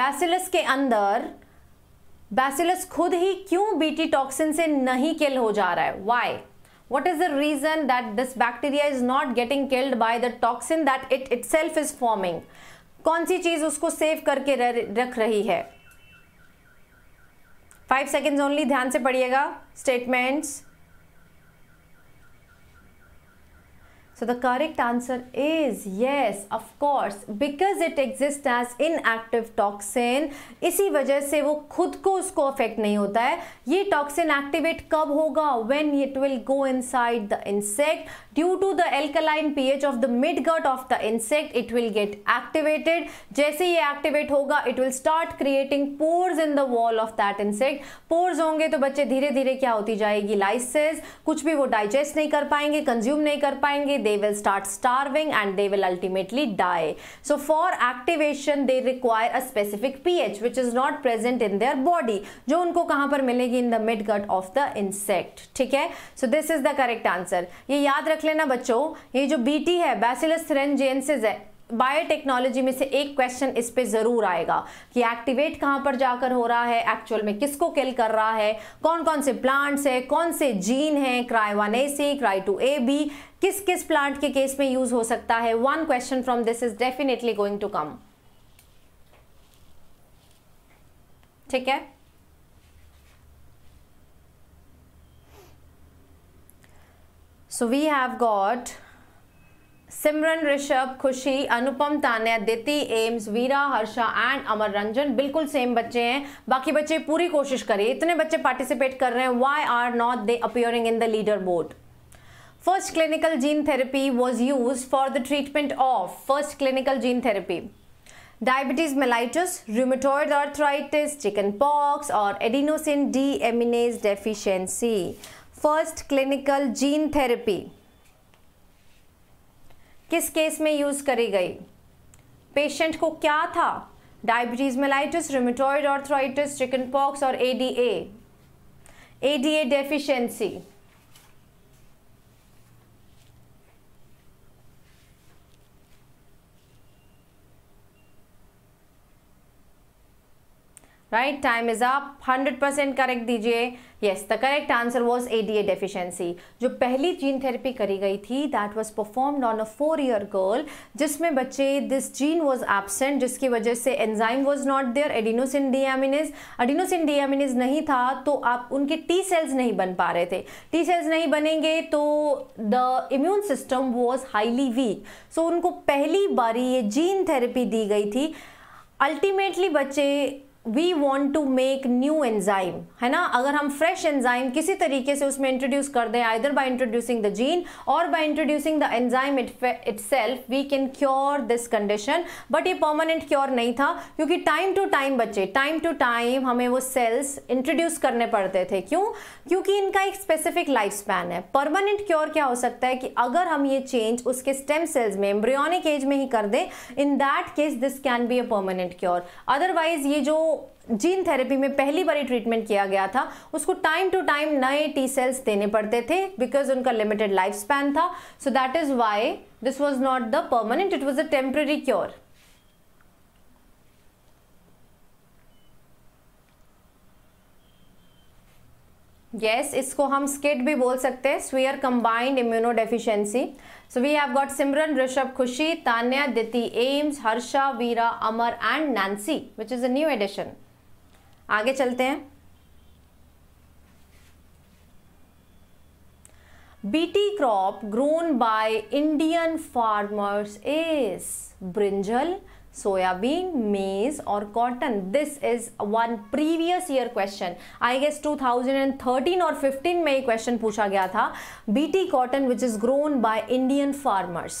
S1: bacillus ke andar bacillus khud hi kyun bt toxin se nahi kill ho ja raha hai why what is the reason that this bacteria is not getting killed by the toxin that it itself is forming कौन सी चीज उसको सेव करके रख रही है फाइव सेकेंड ओनली ध्यान से पढ़िएगा statements so the correct answer is yes of course because it exist as in active toxin इसी वजह से वो खुद को उसको अफेक्ट नहीं होता है ये टॉक्सिन एक्टिवेट कब होगा when it will go inside the insect Due to the alkaline of the mid gut of the insect it will get activated जैसे ये एक्टिवेट होगा, it will start creating pores in the wall of that insect pores होंगे तो बच्चे धीरे धीरे क्या होती जाएगी लाइसेस कुछ भी वो डाइजेस्ट नहीं कर पाएंगे कंज्यूम नहीं कर पाएंगे they will start starving and they will ultimately die so for activation they require a specific pH which is not present in their body जो उनको कहां पर मिलेगी in the mid gut of the insect ठीक है so this is the correct answer ये याद रख लेना बच्चों ये जो बीटी है बैसिलस रेनजेंसेज है बायोटेक्नोलॉजी में से एक क्वेश्चन इस पे ज़रूर आएगा कि एक्टिवेट कहाँ पर जाकर हो रहा है एक्चुअल में किसको किल कर रहा है कौन कौन से प्लांट्स है कौन से जीन है cry one A C cry two A B किस किस प्लांट के केस में यूज हो सकता है one question from this is definitely going to come ठीक है So we have got Simran Rishabh Khushi Anupam Tanya, Diti एम्स वीरा हर्षा एंड अमर रंजन बिल्कुल सेम बच्चे हैं बाकी बच्चे पूरी कोशिश करें इतने बच्चे पार्टिसिपेट कर रहे हैं why are not they appearing in the leader board first clinical gene therapy was use for the treatment of first clinical gene therapy diabetes mellitus rheumatoid arthritis chicken pox और adenosine deaminase deficiency first clinical gene therapy किस केस में यूज़ करी गई पेशेंट को क्या था diabetes mellitus rheumatoid arthritis chicken pox और ADA ADA deficiency right time is up hundred percent correct दीजिए yes the correct answer was A D A deficiency जो पहली जीन थेरेपी करी गई थी that was perform on a four year girl जिसमें बच्चे दिस जीन वॉज एबसेंट जिसकी वजह से enzyme was not there adenosine deaminase adenosine deaminase नहीं था तो आप उनके टी सेल्स नहीं बन पा रहे थे टी सेल्स नहीं बनेंगे तो the immune system was highly weak so उनको पहली बारी ये जीन थेरेपी दी गई थी अल्टीमेटली बच्चे we want to make new enzyme है ना अगर हम फ्रेश एंजाइम किसी तरीके से उसमें इंट्रोड्यूस कर दें either by introducing the gene और by introducing the enzyme itself we can cure this condition but ये परमानेंट क्योर नहीं था क्योंकि टाइम टू टाइम बच्चे टाइम टू टाइम हमें वो सेल्स इंट्रोड्यूस करने पड़ते थे क्यों क्योंकि इनका एक स्पेसिफिक लाइफ स्पैन है परमानेंट क्योर क्या हो सकता है कि अगर हम ये चेंज उसके स्टेम सेल्स में एम्ब्रियोनिक एज में ही कर दें in that case this can be a permanent cure otherwise ये जो जीन थेरेपी में पहली बार ट्रीटमेंट किया गया था उसको टाइम टू टाइम नए टी सेल्स देने पड़ते थे बिकॉज उनका लिमिटेड लाइफ स्पैन था so that is why this was not the permanent it was a temporary cure yes yes, इसको हम स्किट भी बोल सकते हैं severe combined immunodeficiency so we have got Simran Rishabh Khushi Tanya Diti एम्स Harsha Veera Amar and Nancy which is a new addition आगे चलते हैं BT crop grown by Indian farmers is brinjal soybean maize और cotton this is one previous year question I guess 2013 और 15 में ये क्वेश्चन पूछा गया था BT cotton which is grown by Indian farmers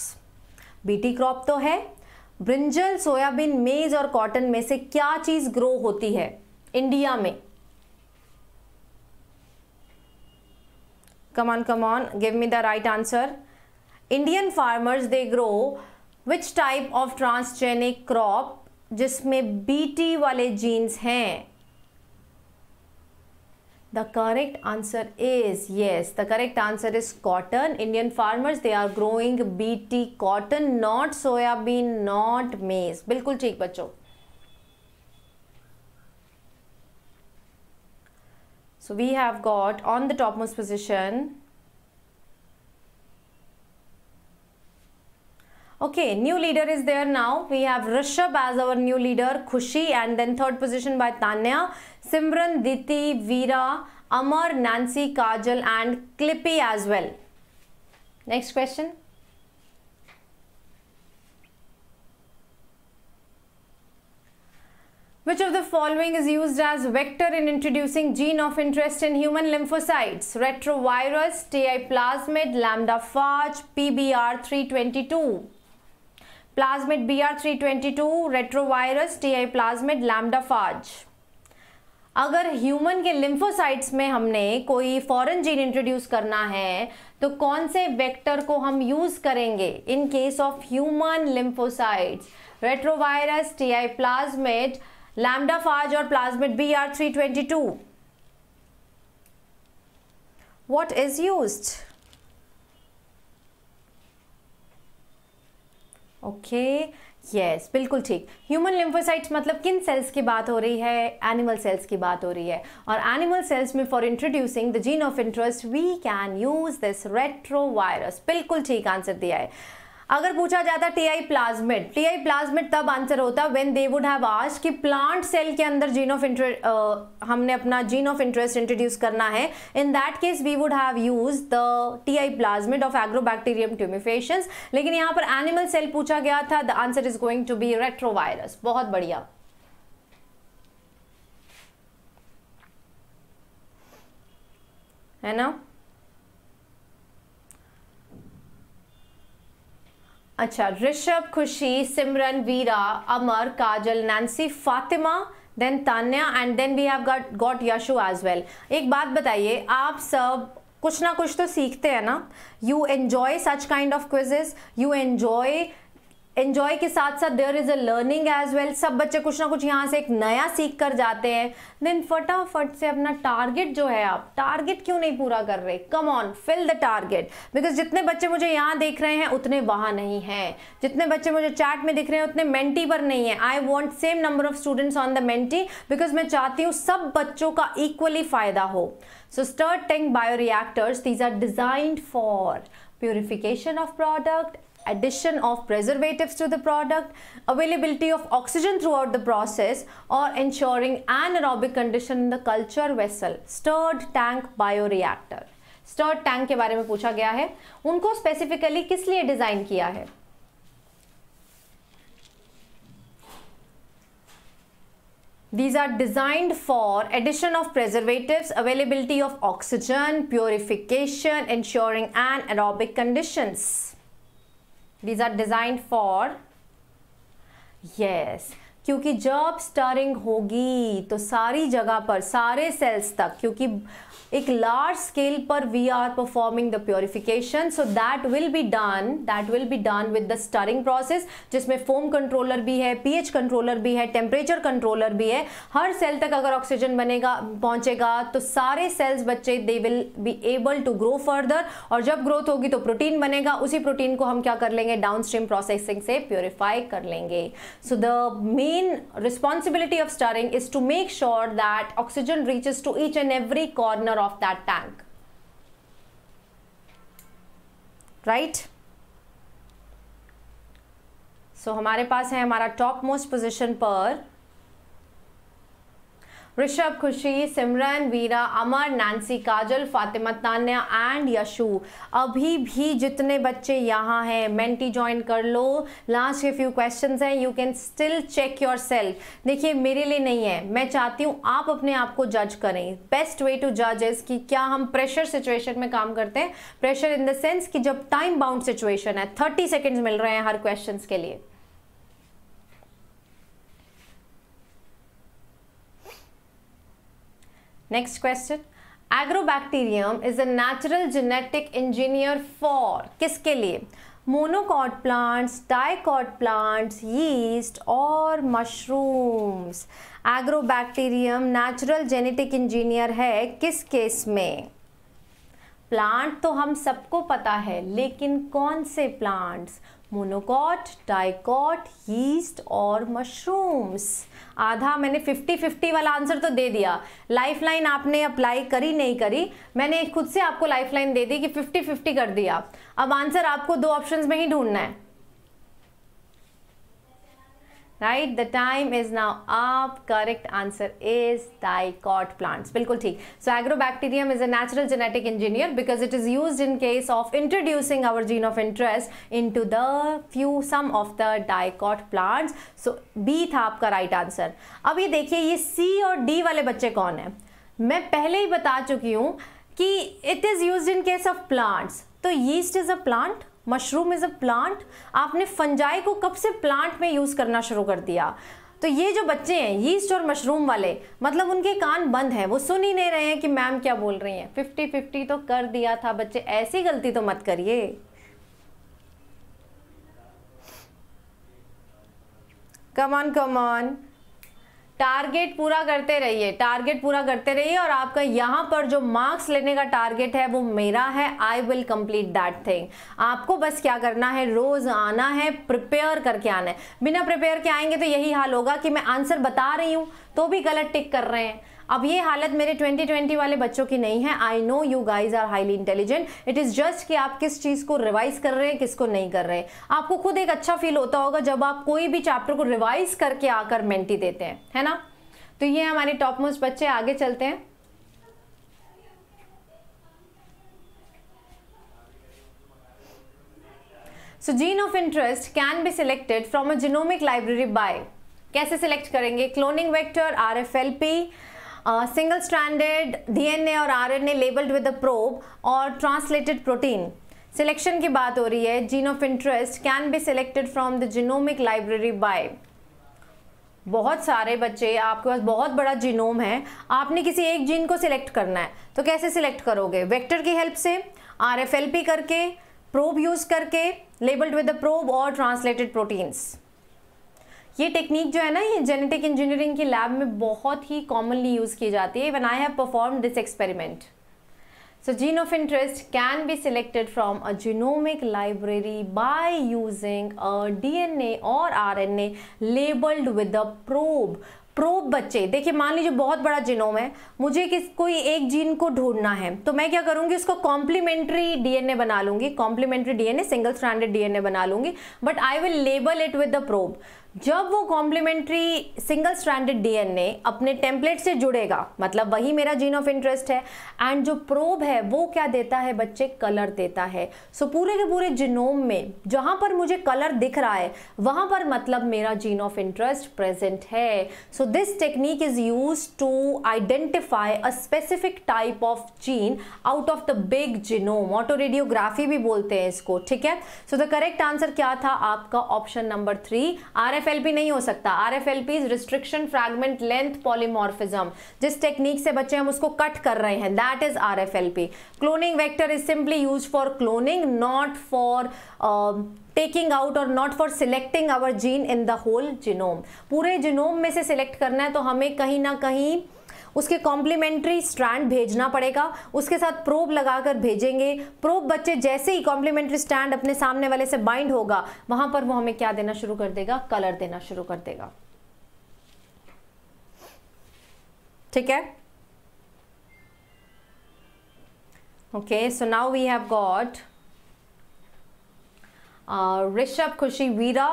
S1: BT crop तो है ब्रिंजल सोयाबीन मेज और कॉटन में से क्या चीज ग्रो होती है इंडिया में come on come on give me the right answer Indian farmers they grow which type of transgenic crop जिसमें बी टी वाले जीन्स हैं the correct answer is yes the correct answer is cotton Indian farmers they are growing B T cotton not soybean not maize बिल्कुल ठीक बच्चों So we have got on the topmost position. Okay, new leader is there now. We have Rishabh as our new leader, Khushi and then third position by Tanya, Simran, Diti, Veera, Amar, Nancy, Kajal and Clippy as well. Next question. Which of the following is used as vector in introducing gene of interest in human lymphocytes? Retrovirus, TI plasmid, lambda phage, PBR322. Plasmid BR322, retrovirus, TI plasmid, lambda phage. अगर ह्यूमन के लिम्फोसाइट्स में हमने कोई फॉरेन जीन इंट्रोड्यूस करना है तो कौन से वेक्टर को हम यूज़ करेंगे in case of human lymphocytes retrovirus T I plasmid lambda phage और plasmid B R three twenty two what is use okay yes बिल्कुल ठीक ह्यूमन लिम्फोसाइट्स मतलब किन सेल्स की बात हो रही है एनिमल सेल्स की बात हो रही है और एनिमल सेल्स में for introducing the gene of interest we can use this retrovirus बिल्कुल ठीक आंसर दिया है अगर पूछा जाता टीआई प्लाज्मिड टीआई प्लाज्मिड तब आंसर होता व्हेन दे वुड हैव आज कि प्लांट सेल के अंदर जीन ऑफ इंटरेस्ट हमने अपना जीन ऑफ इंटरेस्ट इंट्रोड्यूस करना है in that case we would have use the TI plasmid of Agrobacterium tumefaciens लेकिन यहाँ पर एनिमल सेल पूछा गया था the answer is going to be retrovirus बहुत बढ़िया है ना अच्छा Rishabh Khushi Simran Veera Amar Kajal Nancy Fatima then Tanya and then we have got got Yashu as well एक बात बताइए आप सब कुछ ना कुछ तो सीखते हैं ना you enjoy such kind of quizzes you enjoy enjoy के साथ साथ there is a learning as well सब बच्चे कुछ ना कुछ यहाँ से एक नया सीख कर जाते हैं देन फटाफट से अपना टारगेट जो है आप टारगेट क्यों नहीं पूरा कर रहे come on fill the target because जितने बच्चे मुझे यहाँ देख रहे हैं उतने वहाँ नहीं हैं जितने बच्चे मुझे चैट में दिख रहे हैं उतने मेंटी पर नहीं है I want same number of students on the Menti because मैं चाहती हूँ सब बच्चों का इक्वली फायदा हो so stirred bioreactors these are designed for purification of product addition of preservatives to the product, availability of oxygen throughout the process, or ensuring anaerobic condition in the culture vessel, stirred tank bioreactor. Stirred tank के बारे में पूछा गया है उनको specifically किस लिए किया है These are designed for addition of preservatives, availability of oxygen, purification, ensuring anaerobic conditions. These are designed for yes क्योंकि जब स्टरिंग होगी तो सारी जगह पर सारे सेल्स तक क्योंकि एक लार्ज स्केल पर we are performing the purification so that will be done that will be done with the stirring process जिसमें फोम कंट्रोलर भी है पीएच कंट्रोलर भी है टेम्परेचर कंट्रोलर भी है हर सेल तक अगर ऑक्सीजन बनेगा पहुंचेगा तो सारे सेल्स बच्चे they will be able to grow further और जब ग्रोथ होगी तो प्रोटीन बनेगा उसी प्रोटीन को हम क्या कर लेंगे डाउन स्ट्रीम प्रोसेसिंग से प्योरीफाई कर लेंगे so the main responsibility of stirring is to make sure that oxygen reaches to each and every corner pressure of that tank right right? So so, हमारे पास है हमारा टॉप मोस्ट पोजिशन पर ऋषभ खुशी सिमरन वीरा अमर नैन्सी काजल फातिमा तान्या एंड यशु अभी भी जितने बच्चे यहाँ हैं मेंटी ज्वाइन कर लो लास्ट के फ्यू क्वेश्चन हैं you can still check yourself देखिए मेरे लिए नहीं है मैं चाहती हूँ आप अपने आप को जज करें बेस्ट वे टू जज इज़ कि क्या हम प्रेशर सिचुएशन में काम करते हैं प्रेशर इन द सेंस कि जब टाइम बाउंड सिचुएशन है थर्टी सेकेंड्स मिल रहे हैं हर क्वेश्चन के लिए Next question Agrobacterium is a natural genetic engineer for किसके लिए monocot plants dicot plants yeast और mushrooms Agrobacterium natural genetic engineer है किस केस में प्लांट तो हम सबको पता है लेकिन कौन से प्लांट्स मोनोकॉट डाइकॉट यीस्ट और मशरूम्स आधा मैंने 50-50 वाला आंसर तो दे दिया लाइफ लाइन आपने अप्लाई करी नहीं करी मैंने खुद से आपको लाइफ लाइन दे दी कि 50-50 कर दिया अब आंसर आपको दो ऑप्शंस में ही ढूंढना है right the time is now up correct answer is dicot plants बिल्कुल ठीक so Agrobacterium is a natural genetic engineer because it is use in case of introducing our gene of interest into the few some of the dicot plants so B था आपका राइट right आंसर ये देखिए ये सी और डी वाले बच्चे कौन है मैं पहले ही बता चुकी हूँ कि it is use in case of plants तो yeast is a plant mushroom is a plant आपने फंजाई को कब से प्लांट में यूज़ करना शुरू कर दिया तो ये जो बच्चे हैं यीस्ट और मशरूम वाले मतलब उनके कान बंद हैं वो सुन ही नहीं रहे हैं कि मैम क्या बोल रही हैं फिफ्टी फिफ्टी तो कर दिया था बच्चे ऐसी गलती तो मत करिए कमान कमान टारगेट पूरा करते रहिए टारगेट पूरा करते रहिए और आपका यहाँ पर जो मार्क्स लेने का टारगेट है वो मेरा है I will complete that thing आपको बस क्या करना है रोज आना है प्रिपेयर करके आना है बिना प्रिपेयर के आएंगे तो यही हाल होगा कि मैं आंसर बता रही हूँ तो भी गलत टिक कर रहे हैं अब ये हालत मेरे 2020 वाले बच्चों की नहीं है I know you guys are highly intelligent it is just कि आप किस चीज़ को रिवाइज कर रहे हैं किसको नहीं कर रहे आपको खुद एक अच्छा फील होता होगा जब आप कोई भी चैप्टर को रिवाइज करके आकर मेंटी देते हैं है ना तो ये हमारे टॉप मोस्ट बच्चे आगे चलते हैं so gene of interest can be selected from a genomic library by कैसे सिलेक्ट करेंगे cloning vector R F L P single standard DNA और RNA labeled with the probe और ट्रांसलेटेड प्रोटीन सिलेक्शन की बात हो रही है gene of interest can be selected from the genomic library by बहुत सारे बच्चे आपके पास बहुत बड़ा जीनोम है आपने किसी एक जीन को सिलेक्ट करना है तो कैसे सिलेक्ट करोगे वेक्टर की हेल्प से आर करके प्रोब यूज़ करके लेबल्ड विद द प्रोब और ट्रांसलेटेड प्रोटीन्स ये टेक्निक जो है ना ये जेनेटिक इंजीनियरिंग की लैब में बहुत ही कॉमनली यूज़ की जाती है even I have perform this experiment so gene of interest can be selected from a genomic library by using a DNA और RNA labeled with a probe probe बच्चे देखिए मान लीजिए बहुत बड़ा जीनोम है मुझे किस कोई एक जीन को ढूंढना है तो मैं क्या करूंगी उसको कॉम्प्लीमेंट्री डीएनए बना लूंगी complementary DNA single standard DNA बना लूंगी but I will label it with the probe जब वो कॉम्प्लीमेंट्री सिंगल स्टैंडर्ड डीएनए अपने टेम्पलेट से जुड़ेगा मतलब वही मेरा जीन ऑफ इंटरेस्ट है एंड जो प्रोब है वो क्या देता है बच्चे कलर देता है सो so, पूरे के पूरे जिनोम में जहाँ पर मुझे कलर दिख रहा है वहाँ पर मतलब मेरा जीन ऑफ इंटरेस्ट प्रेजेंट है so this technique is use to identify a specific type of gene out of the big genome autoradiography भी बोलते हैं इसको ठीक है सो द करेक्ट आंसर क्या था आपका option number three R F RFLP नहीं हो सकता RFLP is restriction fragment length polymorphism जिस टेक्निक से बच्चे हम उसको कट कर रहे हैं that is RFLP cloning vector is simply use for cloning not for taking out और not for selecting our gene in the whole genome पूरे जिनोम में से सिलेक्ट करना है तो हमें कहीं ना कहीं उसके कॉम्प्लीमेंट्री स्टैंड भेजना पड़ेगा उसके साथ प्रोब लगाकर भेजेंगे प्रोब बच्चे जैसे ही कॉम्प्लीमेंट्री स्टैंड अपने सामने वाले से बाइंड होगा वहां पर वो हमें क्या देना शुरू कर देगा कलर देना शुरू कर देगा ठीक है okay so now we have got Rishabh Khushi Veera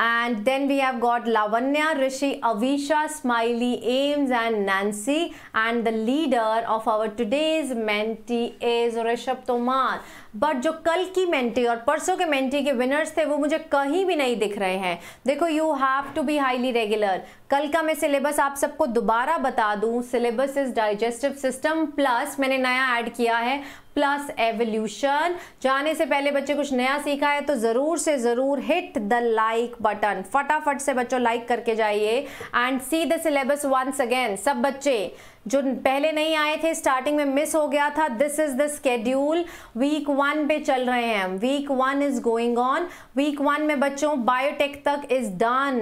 S1: And then we have got Lavanya, Rishi, Avisha, Smiley, Ames and Nancy. And the leader of our today's mentee is Rishabh Tomar. But जो कल की मेंटी और परसों के मेंटी के विनर्स थे वो मुझे कहीं भी नहीं दिख रहे हैं देखो you have to be highly regular कल का मैं सिलेबस आप सबको दोबारा बता दूं syllabus is digestive system plus मैंने नया ऐड किया है प्लस एवोल्यूशन जाने से पहले बच्चे कुछ नया सीखा है तो ज़रूर से ज़रूर हिट द लाइक बटन फटाफट से बच्चों लाइक करके जाइए and see the syllabus once again सब बच्चे जो पहले नहीं आए थे स्टार्टिंग में मिस हो गया था this is the schedule week one पे चल रहे हैं week one is going on week one में बच्चों बायोटेक तक इज डन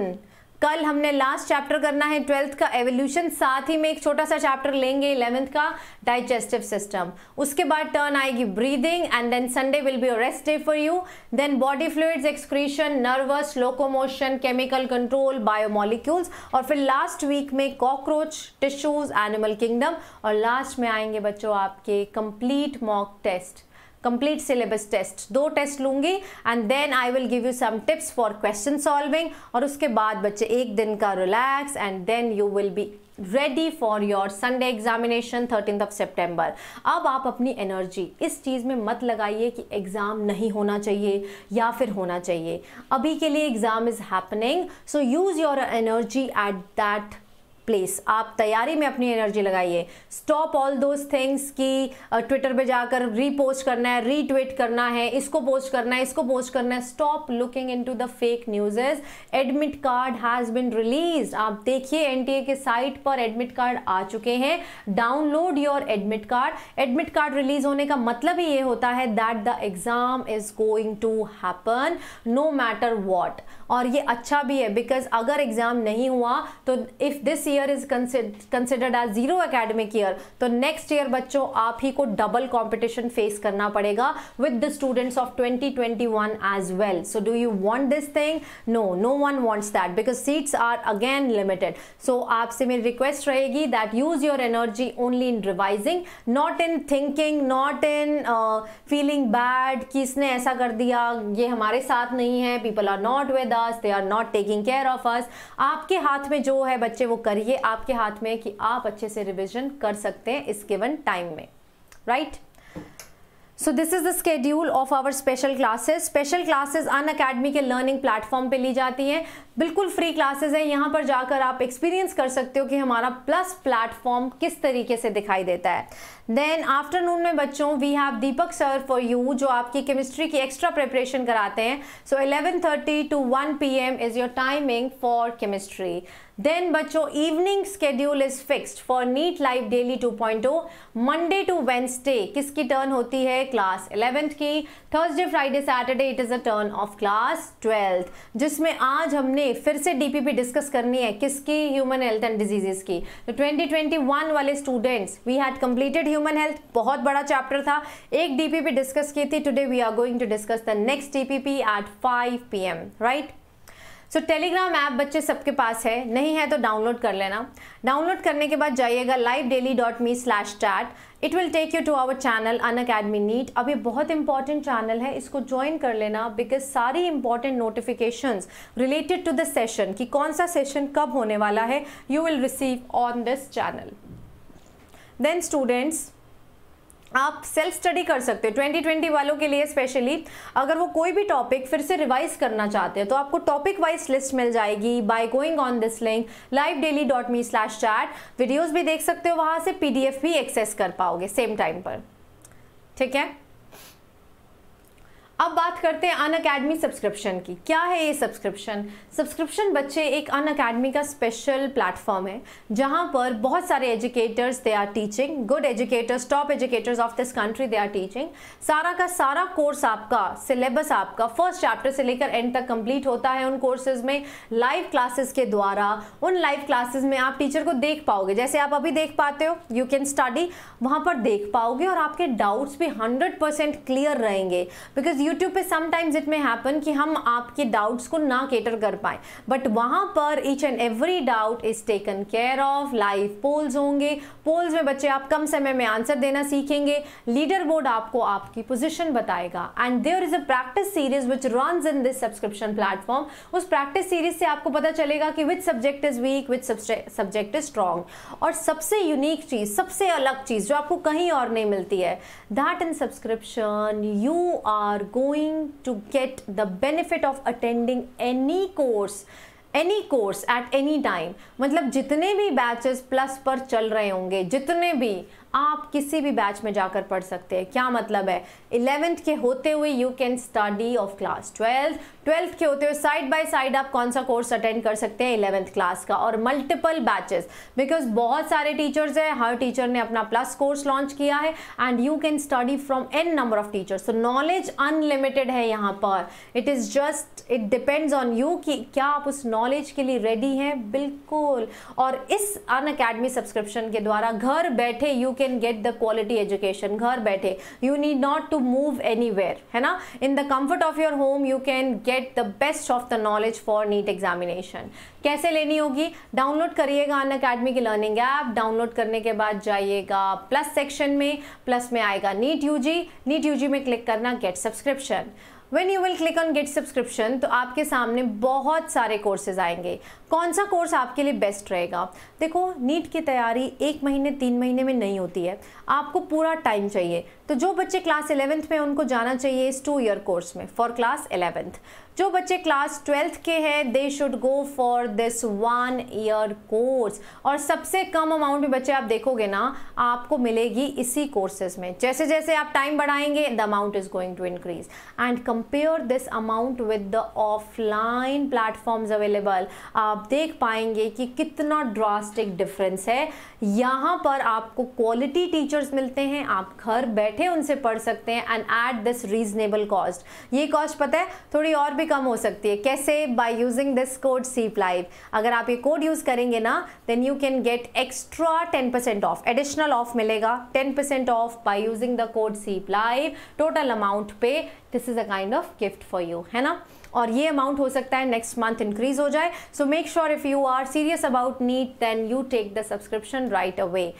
S1: कल हमने लास्ट चैप्टर करना है ट्वेल्थ का एवोल्यूशन साथ ही में एक छोटा सा चैप्टर लेंगे इलेवेंथ का डाइजेस्टिव सिस्टम उसके बाद टर्न आएगी breathing and then Sunday will be a rest day for you then body fluids excretion nervous locomotion chemical control biomolecules और फिर लास्ट वीक में कॉकरोच टिश्यूज एनिमल किंगडम और लास्ट में आएंगे बच्चों आपके complete mock test complete syllabus test दो टेस्ट लूंगी and then I will give you some tips for question solving और उसके बाद बच्चे एक दिन का relax and then you will be ready for your Sunday examination thirteen of September अब आप अपनी एनर्जी इस चीज़ में मत लगाइए कि एग्ज़ाम नहीं होना चाहिए या फिर होना चाहिए अभी के लिए exam is happening so use your energy at that place आप तैयारी में अपनी एनर्जी लगाइए स्टॉप ऑल दोज थिंग्स की ट्विटर पे जाकर रीपोस्ट करना है रीट्वीट करना है इसको पोस्ट करना है इसको पोस्ट करना है stop looking into the fake newses admit card has been release आप देखिए एनटीए के साइट पर एडमिट कार्ड आ चुके हैं download your admit card admit card release होने का मतलब ही ये होता है that the exam is going to happen no matter what और ये अच्छा भी है बिकॉज अगर एग्जाम नहीं हुआ तो if this year is considered as zero academic year तो नेक्स्ट ईयर बच्चों आप ही को डबल कॉम्पिटिशन फेस करना पड़ेगा with the students of twenty twenty one as well so do you want this thing no no one wants that because seats are again limited so आपसे मेरी रिक्वेस्ट रहेगी that use your energy only in revising not in thinking not in feeling bad कि इसने ऐसा कर दिया ये हमारे साथ नहीं है people are not with us they are not taking care of us आपके हाथ में जो है बच्चे वो करिए आपके हाथ में कि आप अच्छे से रिविजन कर सकते हैं इस गिवन टाइम में right right? So this is the schedule of our special classes special classes Unacademy के लर्निंग प्लेटफॉर्म पे ली जाती हैं बिल्कुल फ्री क्लासेस हैं यहाँ पर जाकर आप एक्सपीरियंस कर सकते हो कि हमारा प्लस प्लेटफॉर्म किस तरीके से दिखाई देता है देन आफ्टरनून में बच्चों we have Deepak sir for you जो आपकी केमिस्ट्री की एक्स्ट्रा प्रिपरेशन कराते हैं so eleven thirty to one P M is your timing for chemistry then बच्चों evening schedule is fix for NEET life daily two O Monday to Wednesday किसकी टर्न होती है क्लास इलेवेंथ की Thursday Friday Saturday it is a turn of class twelfth जिसमें आज हमने ये फिर से डीपीपी डिस्कस करनी है किसकी ह्यूमन हेल्थ एंड डिजीजेस की तो 2021 वाले students we had completed human health बहुत बड़ा चैप्टर था एक डीपीपी डिस्कस की थी today we are going to discuss the next DPP at 5 PM right so Telegram app बच्चे सबके पास है नहीं है तो डाउनलोड कर लेना डाउनलोड करने के बाद जाइएगा live daily dot me slash chat it will take you to our channel Unacademy NEET अब ये बहुत इंपॉर्टेंट चैनल है इसको ज्वाइन कर लेना बिकॉज सारी important notifications related to the session कि कौन सा सेशन कब होने वाला है you will receive on this channel then students आप सेल्फ स्टडी कर सकते हो 2020 वालों के लिए स्पेशली अगर वो कोई भी टॉपिक फिर से रिवाइज करना चाहते हैं तो आपको टॉपिक वाइज लिस्ट मिल जाएगी by going on this link live daily dot me slash chat videos भी देख सकते हो वहाँ से पीडीएफ भी एक्सेस कर पाओगे सेम टाइम पर ठीक है अब बात करते हैं अन अकेडमी सब्सक्रिप्शन की क्या है ये सब्सक्रिप्शन सब्सक्रिप्शन बच्चे एक अन अकेडमी का स्पेशल प्लेटफॉर्म है जहाँ पर बहुत सारे educators they are teaching good educators top educators of this country they are teaching सारा का सारा कोर्स आपका सिलेबस आपका फर्स्ट चैप्टर से लेकर एंड तक कंप्लीट होता है उन कोर्सेज में लाइव क्लासेस के द्वारा उन लाइव क्लासेस में आप टीचर को देख पाओगे जैसे आप अभी देख पाते हो यू कैन स्टडी वहाँ पर देख पाओगे और आपके डाउट्स भी हंड्रेड क्लियर रहेंगे बिकॉज यूट्यूब पे समटाइम्स इट मे हैपन कि हम आपके डाउट्स को ना केटर कर पाए बट वहाँ पर each and every doubt is taken care of live polls होंगे पोल्स में बच्चे आप कम समय में आंसर देना सीखेंगे लीडर बोर्ड आपको आपकी पोजिशन बताएगा and there is a practice series which run in this subscription platform उस प्रैक्टिस सीरीज से आपको पता चलेगा कि which subject is weak which subject is strong और सबसे यूनिक चीज सबसे अलग चीज जो आपको कहीं और नहीं मिलती है that in subscription you are go going to get the benefit of attending any course any course at any time मतलब जितने भी बैचेस प्लस पर चल रहे होंगे जितने भी आप किसी भी बैच में जाकर पढ़ सकते हैं क्या मतलब है इलेवेंथ के होते हुए you can study of class twelfth twelfth के होते हुए साइड बाय साइड आप कौन सा कोर्स अटेंड कर सकते हैं इलेवेंथ क्लास का और मल्टीपल बैचेस बिकॉज बहुत सारे टीचर्स हैं हर टीचर ने अपना प्लस कोर्स लॉन्च किया है and you can study from an number of teachers so knowledge unlimited है यहाँ पर it is just it depends on you कि क्या आप उस नॉलेज के लिए रेडी हैं बिल्कुल और इस अन अकेडमी सब्सक्रिप्शन के द्वारा घर बैठे you can get the quality education घर बैठे you need not to move anywhere है ना in the comfort of your home you can get the best of the knowledge for NEET examination कैसे लेनी होगी डाउनलोड करिएगा अन अकेडमी की लर्निंग ऐप डाउनलोड करने के बाद जाइएगा प्लस सेक्शन में प्लस में आएगा नीट यूजी नीट यूजी में क्लिक करना get subscription when you will click on get subscription तो आपके सामने बहुत सारे कोर्सेज आएंगे कौन सा कोर्स आपके लिए बेस्ट रहेगा देखो नीट की तैयारी एक महीने तीन महीने में नहीं होती है आपको पूरा टाइम चाहिए तो जो बच्चे क्लास इलेवेंथ में उनको जाना चाहिए इस टू ईयर कोर्स में फॉर क्लास इलेवेंथ जो बच्चे क्लास ट्वेल्थ के हैं they should go for this one year course और सबसे कम अमाउंट में बच्चे आप देखोगे ना आपको मिलेगी इसी कोर्सेज में जैसे जैसे आप टाइम बढ़ाएंगे the amount is going to increase and compare this amount with the offline platforms available आप देख पाएंगे कि कितना ड्रास्टिक डिफरेंस है यहाँ पर आपको क्वालिटी टीचर्स मिलते हैं आप घर बैठे उनसे पढ़ सकते हैं and at this reasonable cost ये कॉस्ट पता है थोड़ी और भी कम हो सकती है कैसे बाय यूजिंग दिस कोड सीप लाइव अगर आप ये कोड यूज करेंगे ना then you can get extra ten percent off additional off मिलेगा ten percent off by using the code सीप लाइव टोटल अमाउंट पे this is a kind of gift for you है ना और ये अमाउंट हो सकता है नेक्स्ट मंथ इंक्रीज हो जाए so make sure if you are serious about NEET then you take the subscription right away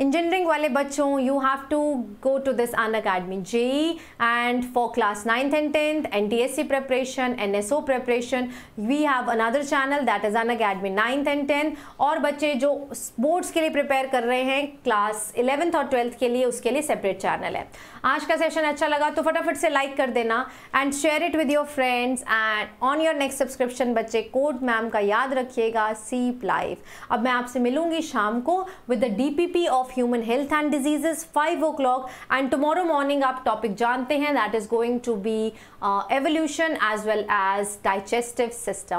S1: engineering वाले बच्चों you have to go to this Unacademy JEE and for class ninth and tenth N T S C preparation N S O preparation we have another channel that is Unacademy ninth and tenth और बच्चे जो स्पोर्ट्स के लिए प्रिपेयर कर रहे हैं क्लास इलेवेंथ और ट्वेल्थ के लिए उसके लिए सेपरेट चैनल है आज का सेशन अच्छा लगा तो फटाफट से लाइक कर देना and share it with your friends and on your next subscription बच्चे कोड मैम का याद रखिएगा सीप लाइफ अब मैं आपसे मिलूंगी शाम को with the DPP of human health and diseases five o'clock and tomorrow morning आप टॉपिक जानते हैं that is going to be evolution as well as digestive system